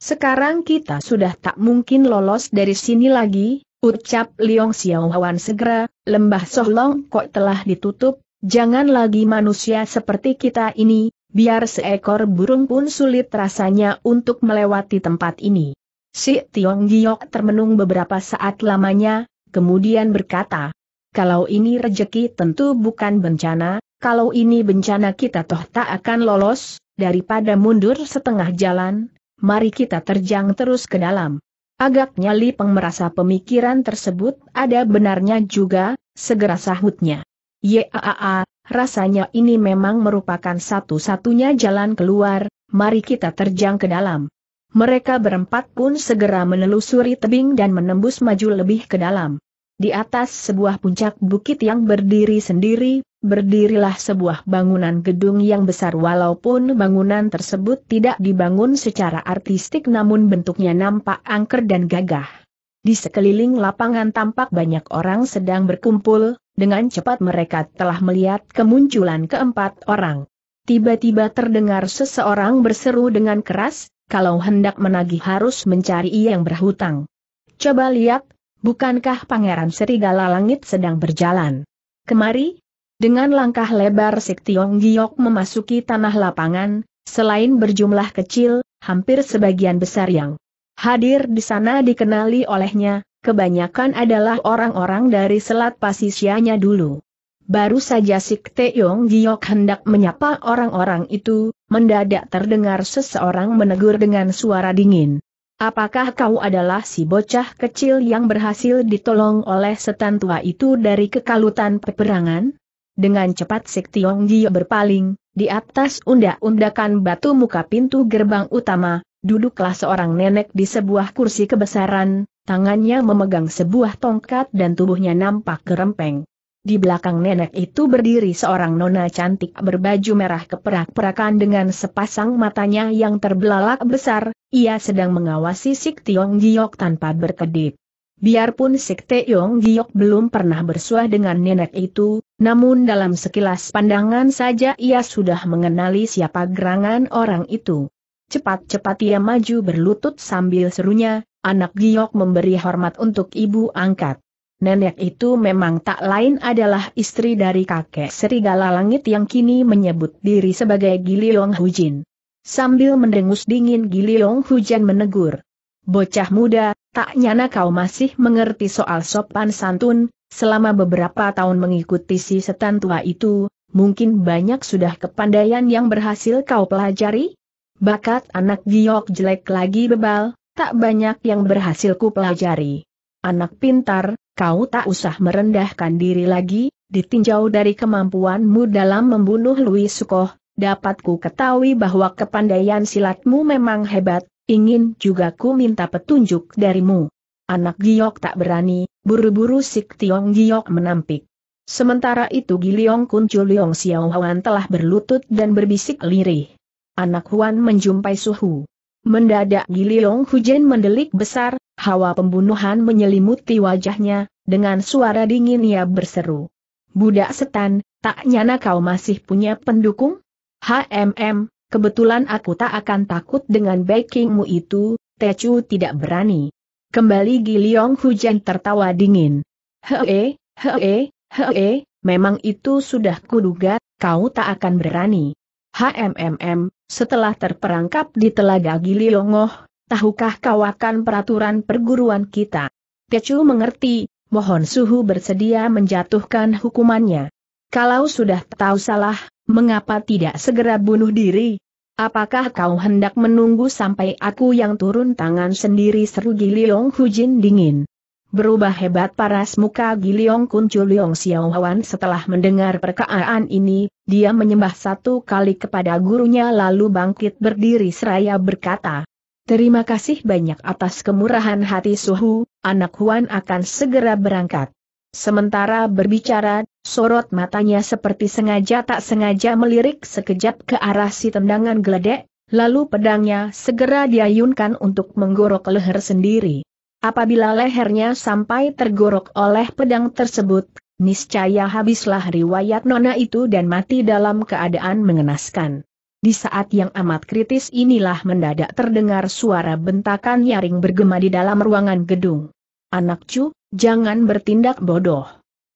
A: Sekarang kita sudah tak mungkin lolos dari sini lagi, ucap Liong Xiao Hwan segera, lembah Sohlong Ko telah ditutup, jangan lagi manusia seperti kita ini, biar seekor burung pun sulit rasanya untuk melewati tempat ini. Si Tiong Giok termenung beberapa saat lamanya, kemudian berkata, kalau ini rejeki tentu bukan bencana, kalau ini bencana kita toh tak akan lolos, daripada mundur setengah jalan, mari kita terjang terus ke dalam. Agaknya Li Peng merasa pemikiran tersebut ada benarnya juga, segera sahutnya. Yaa, rasanya ini memang merupakan satu-satunya jalan keluar, mari kita terjang ke dalam. Mereka berempat pun segera menelusuri tebing dan menembus maju lebih ke dalam. Di atas sebuah puncak bukit yang berdiri sendiri, berdirilah sebuah bangunan gedung yang besar walaupun bangunan tersebut tidak dibangun secara artistik namun bentuknya nampak angker dan gagah. Di sekeliling lapangan tampak banyak orang sedang berkumpul, dengan cepat mereka telah melihat kemunculan keempat orang. Tiba-tiba terdengar seseorang berseru dengan keras, kalau hendak menagih harus mencari yang berhutang. Coba lihat, bukankah Pangeran Serigala Langit sedang berjalan? Kemari, dengan langkah lebar Sik Tiong Giok memasuki tanah lapangan, selain berjumlah kecil, hampir sebagian besar yang hadir di sana dikenali olehnya, kebanyakan adalah orang-orang dari Selat Pasisianya dulu. Baru saja Sik Teong Giok hendak menyapa orang-orang itu, mendadak terdengar seseorang menegur dengan suara dingin. Apakah kau adalah si bocah kecil yang berhasil ditolong oleh setan tua itu dari kekalutan peperangan? Dengan cepat Sik Teong Giok berpaling, di atas undak-undakan batu muka pintu gerbang utama, duduklah seorang nenek di sebuah kursi kebesaran, tangannya memegang sebuah tongkat dan tubuhnya nampak gerempeng. Di belakang nenek itu berdiri seorang nona cantik berbaju merah keperak-perakan dengan sepasang matanya yang terbelalak besar, ia sedang mengawasi Sik Tiong Giok tanpa berkedip. Biarpun Sik Tiong Giok belum pernah bersuah dengan nenek itu, namun dalam sekilas pandangan saja ia sudah mengenali siapa gerangan orang itu. Cepat-cepat ia maju berlutut sambil serunya, anak Giok memberi hormat untuk ibu angkat nenek itu memang tak lain adalah istri dari kakek serigala langit yang kini menyebut diri sebagai Giliong Hujin. Sambil mendengus dingin Giliong Hujan menegur. Bocah muda, tak nyana kau masih mengerti soal sopan santun, selama beberapa tahun mengikuti si setan tua itu, mungkin banyak sudah kepandaian yang berhasil kau pelajari? Bakat anak giok jelek lagi bebal, tak banyak yang berhasil ku pelajari. Anak pintar, kau tak usah merendahkan diri lagi, ditinjau dari kemampuanmu dalam membunuh Louis Sukoh, dapatku ketahui bahwa kepandaian silatmu memang hebat, ingin juga ku minta petunjuk darimu. Anak Giok tak berani, buru-buru Sik Tiong Giok menampik. Sementara itu Giliong Kun Chuliong Xiao Huan telah berlutut dan berbisik lirih. Anak Huan menjumpai Suhu. Mendadak Gili Gililong Hujen mendelik besar, hawa pembunuhan menyelimuti wajahnya, dengan suara dingin ia berseru. Budak setan, tak nyana kau masih punya pendukung? HMM, kebetulan aku tak akan takut dengan backingmu itu, Techu tidak berani. Kembali Gili Long Hujen tertawa dingin. Hee, hee, hee, memang itu sudah kuduga, kau tak akan berani. HMMM, setelah terperangkap di Telaga Gili Longoh, tahukah kau akan peraturan perguruan kita? Tecu mengerti, mohon suhu bersedia menjatuhkan hukumannya. Kalau sudah tahu salah, mengapa tidak segera bunuh diri? Apakah kau hendak menunggu sampai aku yang turun tangan sendiri seru Gili Long Hujin dingin? berubah hebat paras muka Giliong Kuncu Liong Xiao setelah mendengar perkataan ini, dia menyembah satu kali kepada gurunya lalu bangkit berdiri seraya berkata, Terima kasih banyak atas kemurahan hati Suhu, anak Huan akan segera berangkat. Sementara berbicara, sorot matanya seperti sengaja tak sengaja melirik sekejap ke arah si tendangan geledek, lalu pedangnya segera diayunkan untuk menggorok leher sendiri. Apabila lehernya sampai tergorok oleh pedang tersebut, niscaya habislah riwayat nona itu dan mati dalam keadaan mengenaskan. Di saat yang amat kritis inilah mendadak terdengar suara bentakan nyaring bergema di dalam ruangan gedung. Anak cu, jangan bertindak bodoh.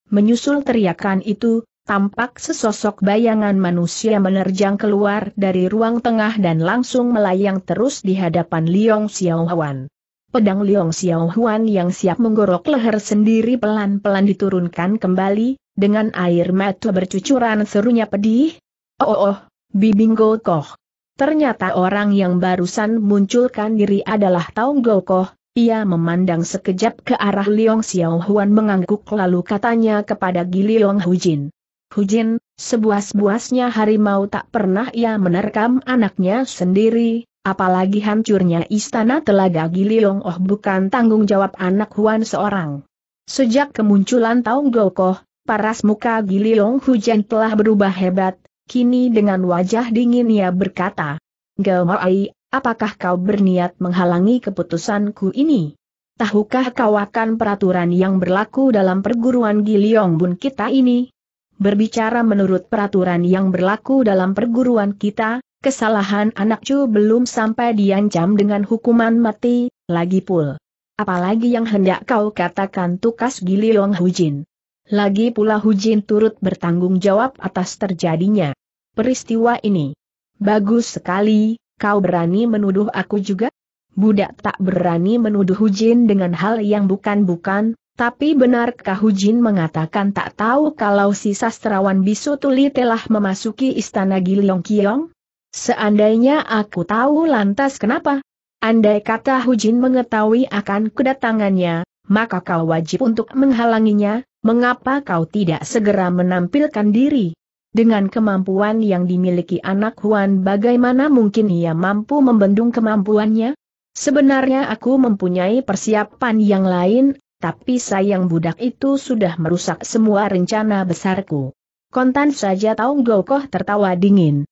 A: Menyusul teriakan itu, tampak sesosok bayangan manusia menerjang keluar dari ruang tengah dan langsung melayang terus di hadapan Liong Xiaowan. Pedang Liong Xiao Huan yang siap menggorok leher sendiri pelan-pelan diturunkan kembali, dengan air mata bercucuran serunya pedih. Oh oh oh, Bibing Gokoh. Ternyata orang yang barusan munculkan diri adalah Taung Gokoh, ia memandang sekejap ke arah Liong Xiao Huan mengangguk lalu katanya kepada Giliong Hujin. Hujin, sebuas-buasnya harimau tak pernah ia menerkam anaknya sendiri, apalagi hancurnya istana telaga Giliong Oh bukan tanggung jawab anak Huan seorang. Sejak kemunculan Taung Gokoh, paras muka Giliong Hujan telah berubah hebat, kini dengan wajah dingin ia berkata, Gelmai, apakah kau berniat menghalangi keputusanku ini? Tahukah kau akan peraturan yang berlaku dalam perguruan Giliong Bun kita ini? Berbicara menurut peraturan yang berlaku dalam perguruan kita, Kesalahan anak cu belum sampai diancam dengan hukuman mati, lagi pul. Apalagi yang hendak kau katakan tukas Giliong Hujin. Lagi pula Hujin turut bertanggung jawab atas terjadinya. Peristiwa ini. Bagus sekali, kau berani menuduh aku juga? Budak tak berani menuduh Hujin dengan hal yang bukan-bukan, tapi benarkah Hujin mengatakan tak tahu kalau si sastrawan bisu tuli telah memasuki istana Giliong Kiong? Seandainya aku tahu lantas kenapa? Andai kata Hujin mengetahui akan kedatangannya, maka kau wajib untuk menghalanginya, mengapa kau tidak segera menampilkan diri? Dengan kemampuan yang dimiliki anak Huan bagaimana mungkin ia mampu membendung kemampuannya? Sebenarnya aku mempunyai persiapan yang lain, tapi sayang budak itu sudah merusak semua rencana besarku. Kontan saja tahu Gokoh tertawa dingin.